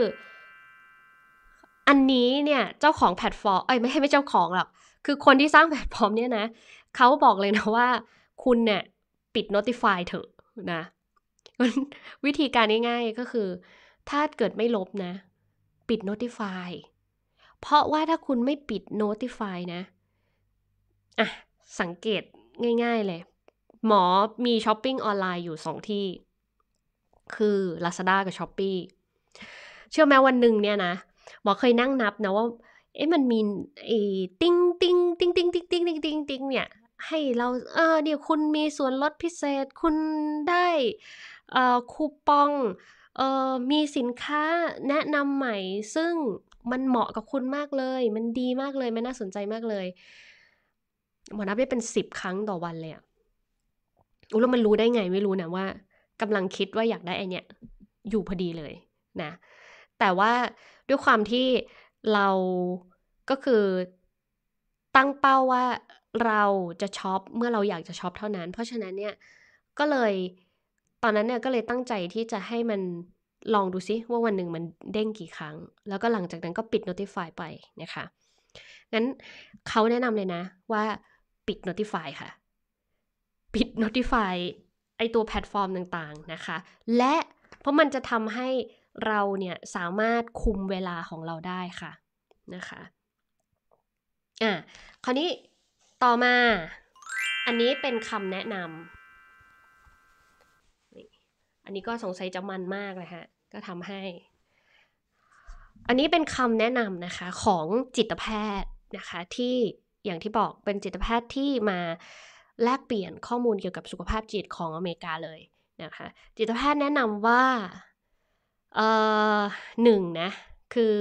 อันนี้เนี่ย เจ้าของแพลตฟอร์มอไม่ใช่ไม่เจ้าของหรอกคือคนที่สร้างแพลตฟอร์มเนี่ยนะเขาบอกเลยนะว่า คุณเนี่ยปิด notify เถอะนะ วิธีการง่าย ๆก็คือ ถ้าเกิดไม่ลบนะ ปิด notify เพราะว่าถ้าคุณไม่ปิด notify นะ อ่ะ สังเกตง่าย ๆเลย หมอมีช้อปปิ้งออนไลน์อยู่สองที่คือ Lazada กับ s h อ p e e เชื่อไหมวันหนึ่งเนี่ยนะหมอเคยนั่งนับนะว่า เอ๊ะมันมีไอ้ติ้งติ้งติ้งติ้งติ้งติ้งติ้งติ้งติ้งเนี่ย ให้เรา เออเดี๋ยวคุณมีส่วนลดพิเศษ คุณได้เอ่อคูปองเอ่อมีสินค้าแนะนำใหม่ ซึ่งมันเหมาะกับคุณมากเลย มันดีมากเลย มันน่าสนใจมากเลย หมอนับได้เป็นสิบครั้งต่อวันเลยอะอุ้แล้วมันรู้ได้ไง ไม่รู้นะว่ากำลังคิดว่าอยากได้ไอเนี้ยอยู่พอดีเลย นะ แต่ว่าด้วยความที่เราก็คือตั้งเป้าว่าเราจะช็อปเมื่อเราอยากจะช็อปเท่านั้น เพราะฉะนั้นเนี่ยก็เลยตอนนั้นเนี่ยก็เลยตั้งใจที่จะให้มันลองดูซิว่าวันหนึ่งมันเด้งกี่ครั้ง แล้วก็หลังจากนั้นก็ปิด notify ไปนะคะ งั้นเขาแนะนำเลยนะว่าปิด notify ค่ะ ปิด notify ไอตัวแพลตฟอร์มต่างๆนะคะ และเพราะมันจะทำให้เราเนี่ยสามารถคุมเวลาของเราได้ค่ะนะคะอ่ะคราวนี้ต่อมา อันนี้เป็นคำแนะนำอันนี้ก็สงสัยจะมันมากเลยฮะ ก็ทำให้ อันนี้เป็นคำแนะนำนะคะ ของจิตแพทย์นะคะ ที่อย่างที่บอกเป็นจิตแพทย์ที่มาแลกเปลี่ยนข้อมูลเกี่ยวกับสุขภาพจิตของอเมริกาเลยนะคะจิตแพทย์แนะนำว่าเอ่อหนึ่งนะคือ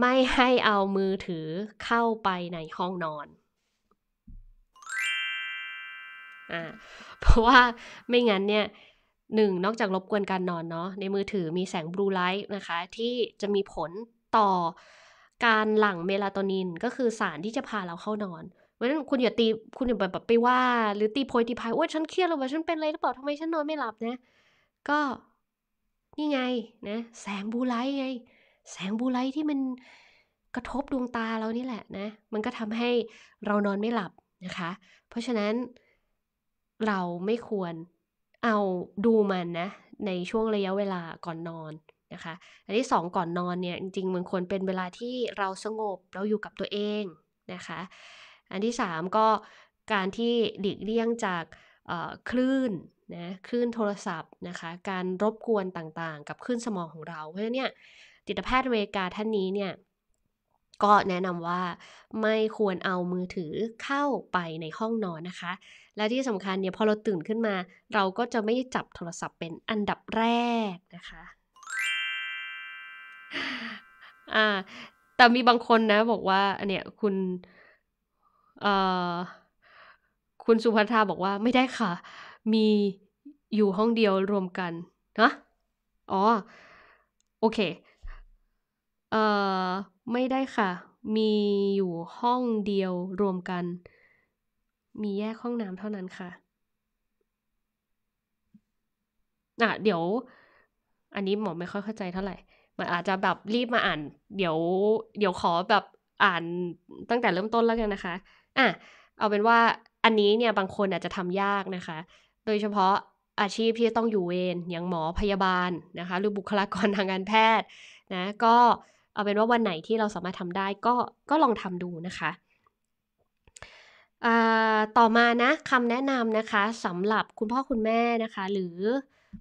ไม่ให้เอามือถือเข้าไปในห้องนอน อ่าเพราะว่าไม่งั้นเนี่ยหนึ่งนอกจากรบกวนการนอนเนาะในมือถือมีแสงบลูไลท์นะคะ ที่จะมีผลต่อการหลั่งเมลาโทนินก็คือสารที่จะพาเราเข้านอนเพราะฉะนั้นคุณอย่าตีคุณอย่าแบบไปว่าหรือตีโพยตีพายโอ้ยฉันเครียดหรือว่าฉันเป็นอะไรหรือเปล่าทำไมฉันนอนไม่หลับนะก็นี่ไงนะแสงบูไลไง แสงบูไลที่มันกระทบดวงตาเรานี่แหละนะมันก็ทำให้เรานอนไม่หลับนะคะ เพราะฉะนั้นเราไม่ควรเอาดูมันนะในช่วงระยะเวลาก่อนนอนนะคะอันที่สองก่อนนอนเนี่ยจริงๆมันควรเป็นเวลาที่เราสงบเราอยู่กับตัวเองนะคะอันที่สามก็การที่หลีกเลี่ยงจากคลื่นนะคลื่นโทรศัพท์นะคะ การรบกวนต่างๆ กับคลื่นสมองของเรา เพราะฉะนั้นเนี่ยจิตแพทย์เวกาท่านนี้เนี่ยก็แนะนำว่าไม่ควรเอามือถือเข้าไปในห้องนอนนะคะ และที่สำคัญเนี่ยพอเราตื่นขึ้นมา เราก็จะไม่จับโทรศัพท์เป็นอันดับแรกนะคะอ่าแต่มีบางคนนะบอกว่าเนี่ยคุณเอ่อคุณสุภัทราบอกว่าไม่ได้ค่ะมีอยู่ห้องเดียวรวมกันนะอ๋อ โอเคเออไม่ได้ค่ะ มีอยู่ห้องเดียวรวมกัน มีแยกห้องน้ำเท่านั้นค่ะอ่ะ เดี๋ยว อันนี้หมอไม่ค่อยเข้าใจเท่าไหร่ มันอาจจะแบบรีบมาอ่าน เดี๋ยว เดี๋ยวขอแบบอ่านตั้งแต่เริ่มต้นแล้วกันนะคะ อ่ะเอาเป็นว่าอันนี้เนี่ยบางคนอาจจะทำยากนะคะโดยเฉพาะอาชีพที่ต้องอยู่เวรอย่างหมอพยาบาลนะคะ หรือบุคลากรทางการแพทย์นะก็เอาเป็นว่าวันไหนที่เราสามารถทำได้ก็ก็ลองทำดูนะคะต่อมานะคำแนะนำนะคะสำหรับคุณพ่อคุณแม่นะคะ หรือ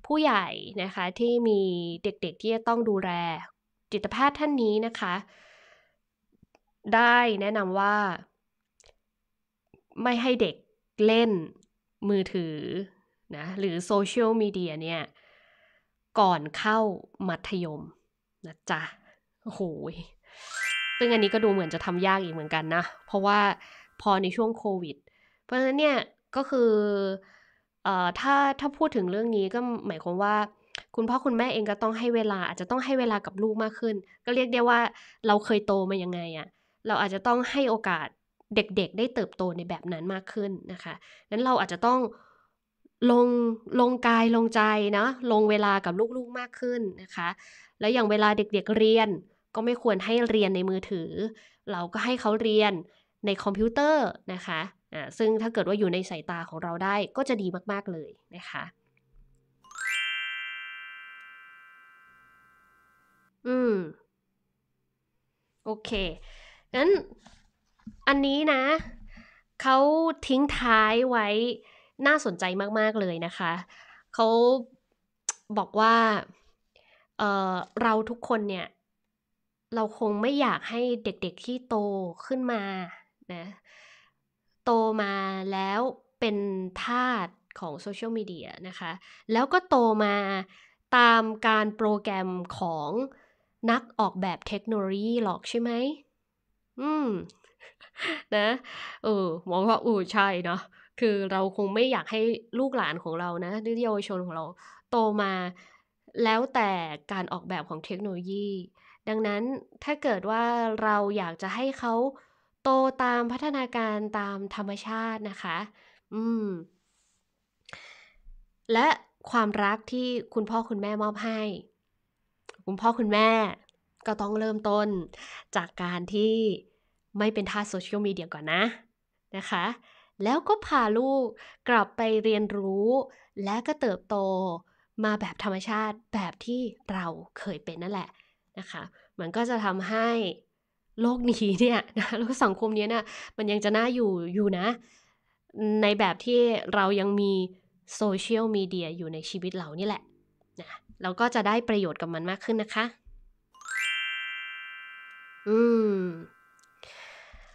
ผู้ใหญ่นะคะที่มีเด็ก ๆที่จะต้องดูแลจิตแพทย์ท่านนี้นะคะ ได้แนะนำว่า ไม่ให้เด็กเล่นมือถือนะหรือโซเชียลมีเดียเนี่ย ก่อนเข้ามัธยม นะจ๊ะ โอ้โหซึ่งอันนี้ก็ดูเหมือนจะทำยากอีกเหมือนกันนะ เพราะว่าพอในช่วงโควิด เพราะฉะนั้นเนี่ย ก็คือเอ่อถ้าถ้าพูดถึงเรื่องนี้ก็หมายความว่า คุณพ่อคุณแม่เองก็ต้องให้เวลาอาจจะต้องให้เวลากับลูกมากขึ้น ก็เรียกได้ว่าเราเคยโตมายังไงอะ่ะเราอาจจะต้องให้โอกาสเด็กๆ ได้เติบโตในแบบนั้นมากขึ้นนะคะงั้นเราอาจจะต้องลงลงกายลงใจนะ ลงเวลากับลูกๆมากขึ้นนะคะ แล้วอย่างเวลาเด็ก ๆเรียนก็ไม่ควรให้เรียนในมือถือ เราก็ให้เขาเรียนในคอมพิวเตอร์นะคะอ่าซึ่งถ้าเกิดว่าอยู่ในสายตาของเราได้ก็จะดีมาก ๆ เลยนะคะ อืมโอเคงั้น อันนี้นะ เขาทิ้งท้ายไว้น่าสนใจมาก ๆ เลยนะคะ เขาบอกว่าเเราทุกคนเนี่ย เราคงไม่อยากให้เด็ก ๆ ที่โตขึ้นมา นะ โตมาแล้วเป็นทาสของโซเชียลมีเดียนะคะ แล้วก็โตมาตามการโปรแกรมของนักออกแบบเทคโนโลยีหรอกใช่ไหม อืม นะ เออมองว่าอือใช่เนาะคือเราคงไม่อยากให้ลูกหลานของเรานะหรือเยาวชนของเรา โตมาแล้วแต่การออกแบบของเทคโนโลยี ดังนั้นถ้าเกิดว่าเราอยากจะให้เขาโตตามพัฒนาการตามธรรมชาตินะคะ อืม และความรักที่คุณพ่อคุณแม่มอบให้คุณพ่อคุณแม่ ก็ต้องเริ่มต้นจากการที่ไม่เป็นท่าโซเชียลมีเดียก่อนนะ นะคะแล้วก็พาลูกกลับไปเรียนรู้ และก็เติบโตมาแบบธรรมชาติแบบที่เราเคยเป็นนั่นแหละนะคะ มันก็จะทำให้โลกนี้เนี่ยนะโลกสังคมนี้เนี่ยมันยังจะน่าอยู่อยู่นะ ในแบบที่เรายังมีโซเชียลมีเดียอยู่ในชีวิตเรานี่แหละนะเราก็จะได้ประโยชน์กับมันมากขึ้นนะคะ อืม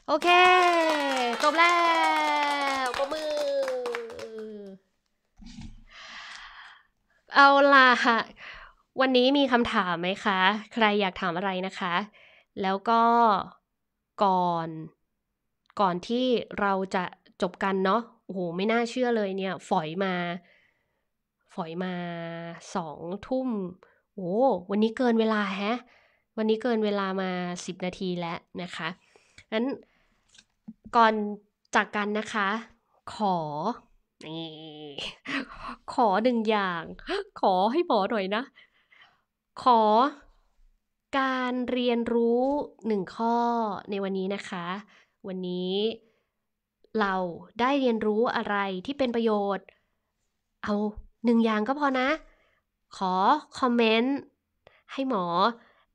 โอเคจบแล้วเอาล่ะ วันนี้มีคำถามไหมคะ ใครอยากถามอะไรนะคะ แล้วก็ก่อน ก่อนที่เราจะจบกันเนาะ โอ้โห ไม่น่าเชื่อเลยเนี่ย ฝอยมา ฝอยมาสองทุ่มโอ้ วันนี้เกินเวลาแฮะ วันนี้เกินเวลามาสิบนาทีแล้วนะคะ งั้นก่อนจากกันนะคะ ขอนี่ขอหนึ่งอย่าง ขอให้หมอหน่อยนะ ขอการเรียนรู้หนึ่งข้อในวันนี้นะคะ วันนี้เราได้เรียนรู้อะไรที่เป็นประโยชน์ เอาหนึ่งอย่างก็พอนะ ขอคอมเมนต์ให้หมอ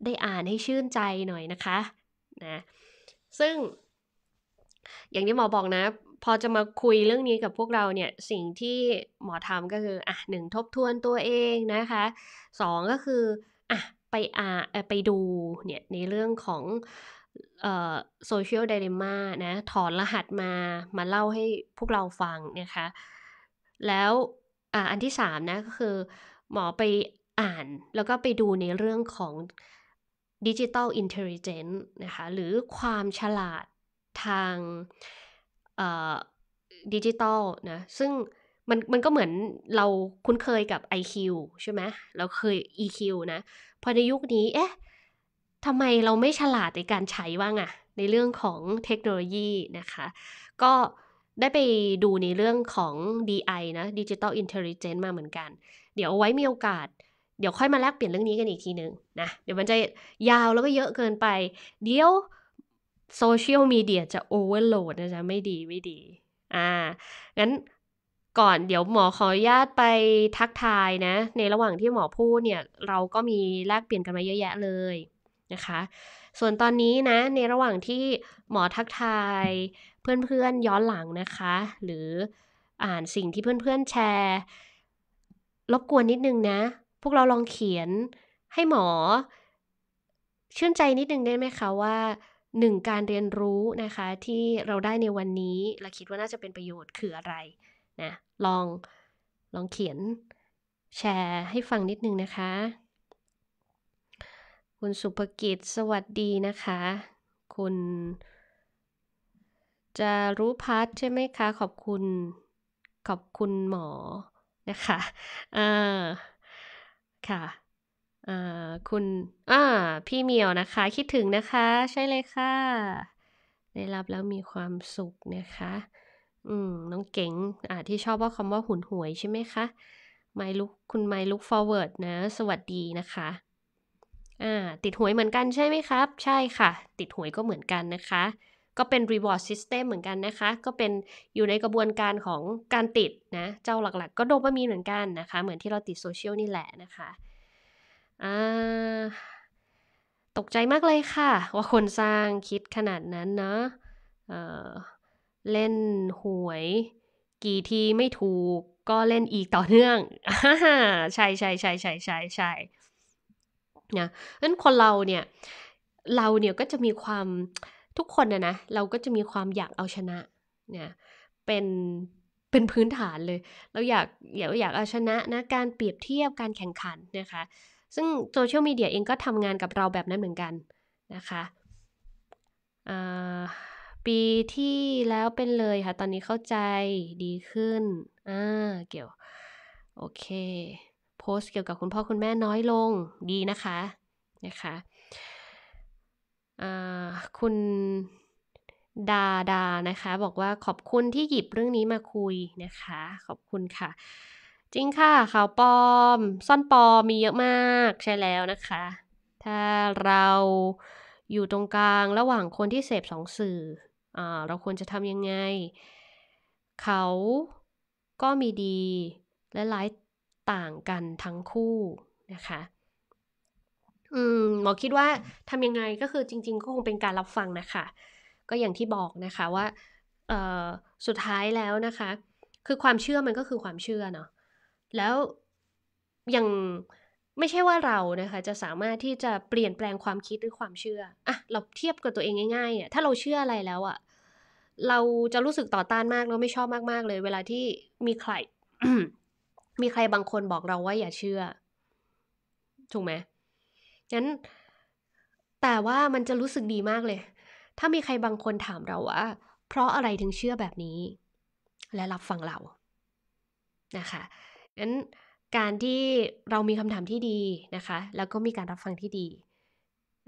ได้อ่านให้ชื่นใจหน่อยนะคะนะซึ่งอย่างที่หมอบอกนะพอจะมาคุยเรื่องนี้กับพวกเราเนี่ย สิ่งที่หมอทำก็คืออ่ะหนึ่งทบทวนตัวเองนะคะสองก็คืออ่ะไปอ่าไปดูเนี่ยในเรื่องของโซเชียลไดเรม่านะถอนรหัสมามาเล่าให้พวกเราฟังนะคะ แล้วอ่อันที่สามนะก็คือหมอไปอ่านแล้วก็ไปดูในเรื่องของดิจิ t a ลอินเทลเจนต์นะคะหรือความฉลาดทางดิจิตอลนะ ซึ่งมันมันก็เหมือนเราคุ้นเคยกับ IQ ใช่ไหมเราเคย EQ นะ พอในยุคนี้เอ๊ะทำไมเราไม่ฉลาดในการใช้ว่างอะในเรื่องของเทคโนโลยีนะคะ ก็ได้ไปดูในเรื่องของ DI นะ Digital Intelligence มาเหมือนกัน เดี๋ยวเอาไว้มีโอกาสเดี๋ยวค่อยมาแลกเปลี่ยนเรื่องนี้กันอีกทีหนึ่งนะเดี๋ยวมันจะยาวแล้วก็เยอะเกินไป เดี๋ยวโซเชียลมีเดียจะโอเวอร์โหลดนะจ๊ะไม่ดีไม่ดี อ่า งั้นก่อนเดี๋ยวหมอขออนุญาตไปทักทายนะ ในระหว่างที่หมอพูดเนี่ย เราก็มีแลกเปลี่ยนกันมาเยอะแยะเลยนะคะ ส่วนตอนนี้นะ ในระหว่างที่หมอทักทายเพื่อนๆย้อนหลังนะคะ หรืออ่านสิ่งที่เพื่อนๆ แชร์ รบกวนนิดนึงนะ พวกเราลองเขียนให้หมอ ชื่นใจนิดนึงได้ไหมคะว่าหนึ่งการเรียนรู้นะคะที่เราได้ในวันนี้ เราคิดว่าน่าจะเป็นประโยชน์คืออะไรนะลองลองเขียนแชร์ให้ฟังนิดนึงนะคะ คุณสุภกิจสวัสดีนะคะ คุณ จะรู้พัทใช่ไหมคะ ขอบคุณขอบคุณหมอนะคะอ่าค่ะคุณอ่าพี่เมียวนะคะคิดถึงนะคะใช่เลยค่ะ ได้รับแล้วมีความสุขนะคะอืมน้องเก๋งอ่าที่ชอบว่าคำว่าหุนหวยใช่ไหมคะไมลุกคุณไมลุกฟอร์เวิร์ดนะสวัสดีนะคะอ่าติดหวยเหมือนกันใช่ไหมครับ ใช่ค่ะ ติดหวยก็เหมือนกันนะคะ ก็เป็น reward system เหมือนกันนะคะ ก็เป็นอยู่ในกระบวนการของการติดนะ เจ้าหลักๆ ก็โดปามีเหมือนกันนะคะ เหมือนที่เราติดโซเชียลนี่แหละนะคะตกใจมากเลยค่ะ ว่าคนสร้างคิดขนาดนั้นเนาะเเล่นหวยกี่ทีไม่ถูกก็เล่นอีกต่อเนื่องใช่ใช่ใช่ใช่ใช่ใช่เนี่ยนั้นคนเราเนี่ยเราเนี่ยก็จะมีความทุกคนนะนะเราก็จะมีความอยากเอาชนะเนี่ยเป็นเป็นพื้นฐานเลย เราอยากอยากอยากเอาชนะนะการเปรียบเทียบการแข่งขันนะคะซึ่งโซเชียลมีเดียเองก็ทำงานกับเราแบบนั้นเหมือนกันนะคะ ปีที่แล้วเป็นเลยค่ะ ตอนนี้เข้าใจดีขึ้นอ่าเกี่ยวโอเค โพสเกี่ยวกับคุณพ่อคุณแม่น้อยลงดีนะคะนะคะ คุณดาดานะคะ บอกว่าขอบคุณที่หยิบเรื่องนี้มาคุยนะคะ ขอบคุณค่ะจริงค่ะข่าวปลอมซ่อนปลอมมีเยอะมากใช่แล้วนะคะ ถ้าเราอยู่ตรงกลางระหว่างคนที่เสพสองสื่ออเราควรจะทำยังไง เขาก็มีดี และร้ายต่างกันทั้งคู่นะคะ อืมหมอคิดว่าทำยังไงก็คือจริงๆ ก็คงเป็นการรับฟังนะคะก็อย่างที่บอกนะคะว่าสุดท้ายแล้วนะคะ คือความเชื่อมันก็คือความเชื่อเนาะแล้วยังไม่ใช่ว่าเรานะคะ จะสามารถที่จะเปลี่ยนแปลงความคิดหรือความเชื่ออะเราเทียบกับตัวเองง่ายๆอ่ะถ้าเราเชื่ออะไรแล้วอะเราจะรู้สึกต่อต้านมากเราไม่ชอบมากๆเลย เวลาที่มีใครมีใครบางคนบอกเราว่าอย่าเชื่อ ถูกไหมงั้น แต่ว่ามันจะรู้สึกดีมากเลย ถ้ามีใครบางคนถามเราว่าเพราะอะไรถึงเชื่อแบบนี้ และรับฟังเรา นะคะงั้นการที่เรามีคำถามที่ดีนะคะ แล้วก็มีการรับฟังที่ดี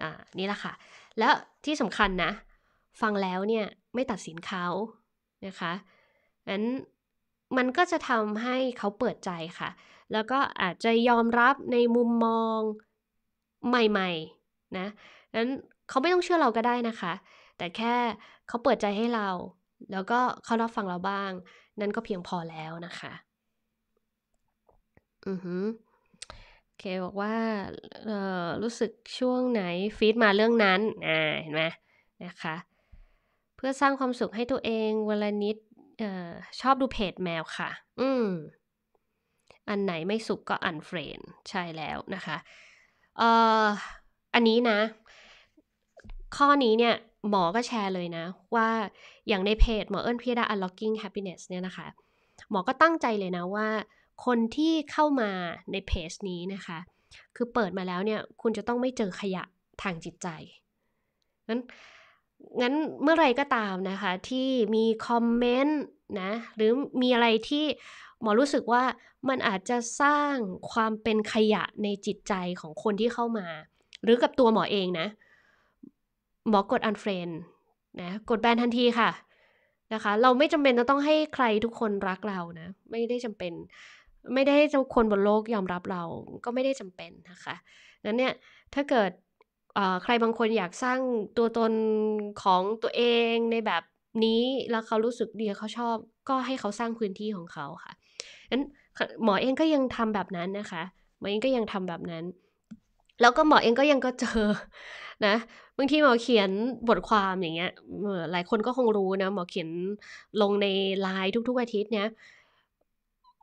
อ่านี่แหละค่ะ แล้วที่สำคัญนะ ฟังแล้วเนี่ยไม่ตัดสินเขานะคะงั้นมันก็จะทำให้เขาเปิดใจค่ะ แล้วก็อาจจะยอมรับในมุมมองใหม่ๆนะนั้นเขาไม่ต้องเชื่อเราก็ได้นะคะ แต่แค่เขาเปิดใจให้เรา แล้วก็เขารับฟังเราบ้าง นั่นก็เพียงพอแล้วนะคะอือฮึอเคบอกว่าเออรู้สึกช่วงไหนฟีดมาเรื่องนั้น อ่า เห็นไหมนะคะ เพื่อสร้างความสุขให้ตัวเองวันละนิดเออชอบดูเพจแมวค่ะ อืมอันไหนไม่สุขก็อันเฟรนใช่แล้วนะคะเอ่ออันนี้นะ ข้อนี้เนี่ยหมอก็แชร์เลยนะ ว่าอย่างในเพจหมอเอิญพิยดา unlocking happiness เนี่ยนะคะ หมอก็ตั้งใจเลยนะว่าคนที่เข้ามาในเพจนี้นะคะ คือเปิดมาแล้วเนี่ยคุณจะต้องไม่เจอขยะทางจิตใจ งั้น งั้นเมื่อไรก็ตามนะคะที่มีคอมเมนต์นะ หรือมีอะไรที่หมอรู้สึกว่ามันอาจจะสร้างความเป็นขยะในจิตใจของคนที่เข้ามา หรือกับตัวหมอเองนะ หมอกดอันเฟรนนะ กดแบนทันทีค่ะ นะคะ เราไม่จำเป็นจะต้องให้ใครทุกคนรักเรานะ ไม่ได้จำเป็นไม่ได้ให้ทุกคนบนโลกยอมรับเราก็ไม่ได้จำเป็นนะคะนั้นเนี่ยถ้าเกิดใครบางคนอยากสร้างตัวตนของตัวเองในแบบนี้แล้วเขารู้สึกดีเขาชอบก็ให้เขาสร้างพื้นที่ของเขาค่ะนั้นหมอเองก็ยังทำแบบนั้นนะคะ หมอเองก็ยังทำแบบนั้น แล้วก็หมอเองก็ยังก็เจอนะบางทีหมอเขียนบทความอย่างเงี้ยหลายคนก็คงรู้นะหมอเขียนลงในไลน์ทุกๆอาทิตย์เนี้ย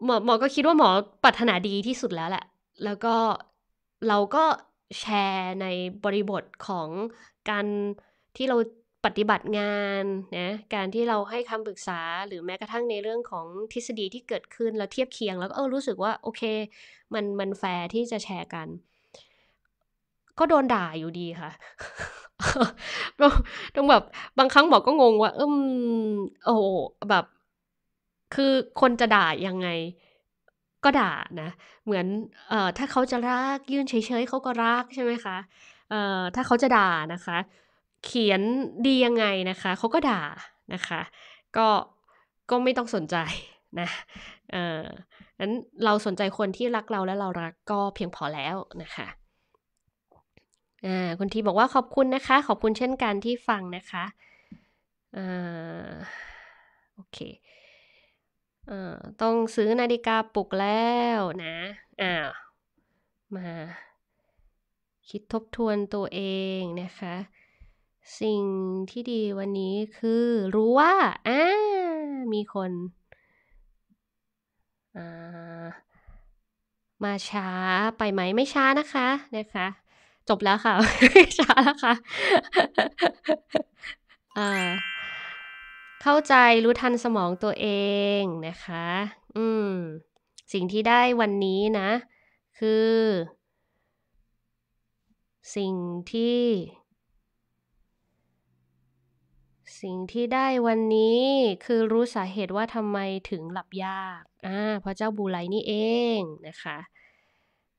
หมอหมอก็คิดว่าหมอปรารถนาดีที่สุดแล้วแหละ แล้วก็เราก็แชร์ในบริบทของการที่เราปฏิบัติงานนะ การที่เราให้คำปรึกษาหรือแม้กระทั่งในเรื่องของทฤษฎีที่เกิดขึ้นเราเทียบเคียง แล้วก็เออรู้สึกว่าโอเค มันมันแฟร์ที่จะแชร์กัน ก็โดนด่าอยู่ดีค่ะต้องแบบ บางครั้งหมอก็งงว่าอืมโอ้แบบคือคนจะด่ายังไง ก็ด่านะ เหมือน เอ่อ ถ้าเขาจะรัก ยื่นเฉยๆเขาก็รักใช่ไหมคะ เอ่อ ถ้าเขาจะด่านะคะ เขียนดียังไงนะคะ เขาก็ด่านะคะ ก็ก็ไม่ต้องสนใจนะเอ่อนั้นเราสนใจคนที่รักเราและเรารักก็เพียงพอแล้วนะคะอ่าคุณทีบอกว่าขอบคุณนะคะ ขอบคุณเช่นกันที่ฟังนะคะอ่าโอเคต้องซื้อนาฬิกาปลุกแล้วนะอ้าวมา คิดทบทวนตัวเองนะคะ สิ่งที่ดีวันนี้คือรู้ว่าอ่ามีคนมาช้าไปไหมไม่ช้านะคะนะคะ จบแล้วค่ะ ช้าแล้วค่ะ อ่าเข้าใจรู้ทันสมองตัวเองนะคะ อืม สิ่งที่ได้วันนี้นะ คือสิ่งที่สิ่งที่ได้วันนี้คือรู้สาเหตุว่าทำไมถึงหลับยาก อ่าพระเจ้าบูไลนี่เองนะคะ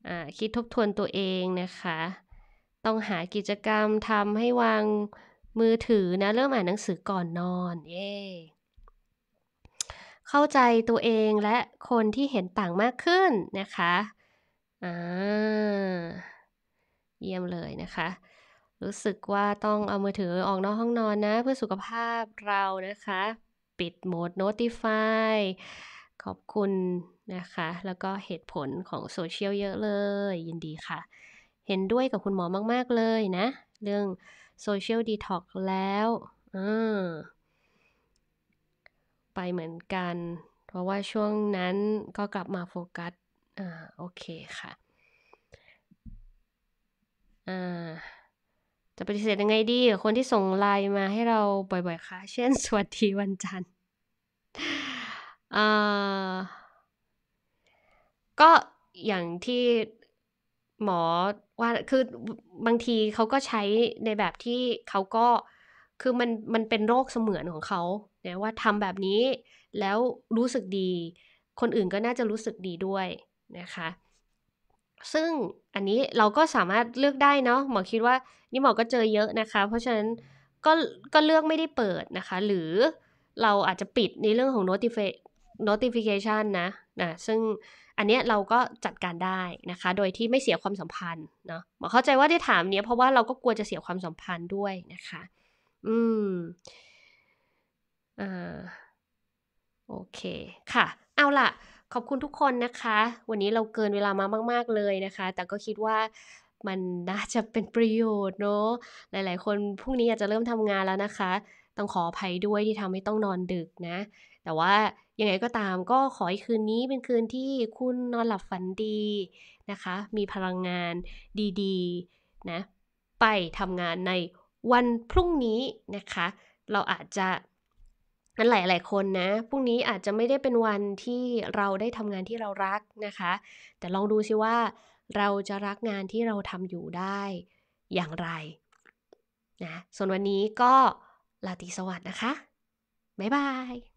อ่าคิดทบทวนตัวเองนะคะ ต้องหากิจกรรมทำให้วางมือถือนะ เริ่มอ่านหนังสือก่อนนอน เย่เข้าใจตัวเองและคนที่เห็นต่างมากขึ้นนะคะ อ่า เยี่ยมเลยนะคะ รู้สึกว่าต้องเอามือถือออกนอกห้องนอนนะ เพื่อสุขภาพเรานะคะ ปิดโหมด notify ขอบคุณนะคะ แล้วก็เหตุผลของโซเชียลเยอะเลย ยินดีค่ะ เห็นด้วยกับคุณหมอมากๆเลยนะ เรื่องโซเชียลดีท็อกแล้วไปเหมือนกัน เพราะว่าช่วงนั้นก็กลับมาโฟกัส อ่า โอเค ค่ะ อ่า จะปฏิเสธยังไงดี คนที่ส่งไลน์มาให้เรา บ่อยๆค่ะ เช่นสวัสดีวันจันทร์ก็อย่างที่หมอว่าคือบางทีเขาก็ใช้ในแบบที่เขาก็คือมันมันเป็นโรคเสมือนของเขาเนะว่าทำแบบนี้แล้วรู้สึกดี คนอื่นก็น่าจะรู้สึกดีด้วยนะคะ ซึ่งอันนี้เราก็สามารถเลือกได้เนาะหมอคิดว่านี่หมอก็เจอเยอะนะคะ เพราะฉะนั้นก็ก็เลือกไม่ได้เปิดนะคะ หรือเราอาจจะปิดในเรื่องของ notification นะนะซึ่งอันเนี้ยเราก็จัดการได้นะคะ โดยที่ไม่เสียความสัมพันธ์เนาะหมอเข้าใจว่าที่ถามเนี้ยเพราะว่าเราก็กลัวจะเสียความสัมพันธ์ด้วยนะคะ อืม อ่า โอเคค่ะ เอาล่ะ ขอบคุณทุกคนนะคะ วันนี้เราเกินเวลามามากๆเลยนะคะ แต่ก็คิดว่ามันน่าจะเป็นประโยชน์เนาะหลาย ๆ คนพรุ่งนี้อาจจะเริ่มทำงานแล้วนะคะ ต้องขออภัยด้วยที่ทำให้ต้องนอนดึกนะ แต่ว่ายังไงก็ตามก็ขอให้คืนนี้เป็นคืนที่คุณนอนหลับฝันดีนะคะ มีพลังงานดีๆนะไปทำงานในวันพรุ่งนี้นะคะ เราอาจจะนั่นหลายๆคนนะพรุ่งนี้อาจจะไม่ได้เป็นวันที่เราได้ทำงานที่เรารักนะคะ แต่ลองดูสิว่า เราจะรักงานที่เราทำอยู่ได้อย่างไรนะส่วนวันนี้ก็ ลาติสวัสดนะคะบ๊ายบาย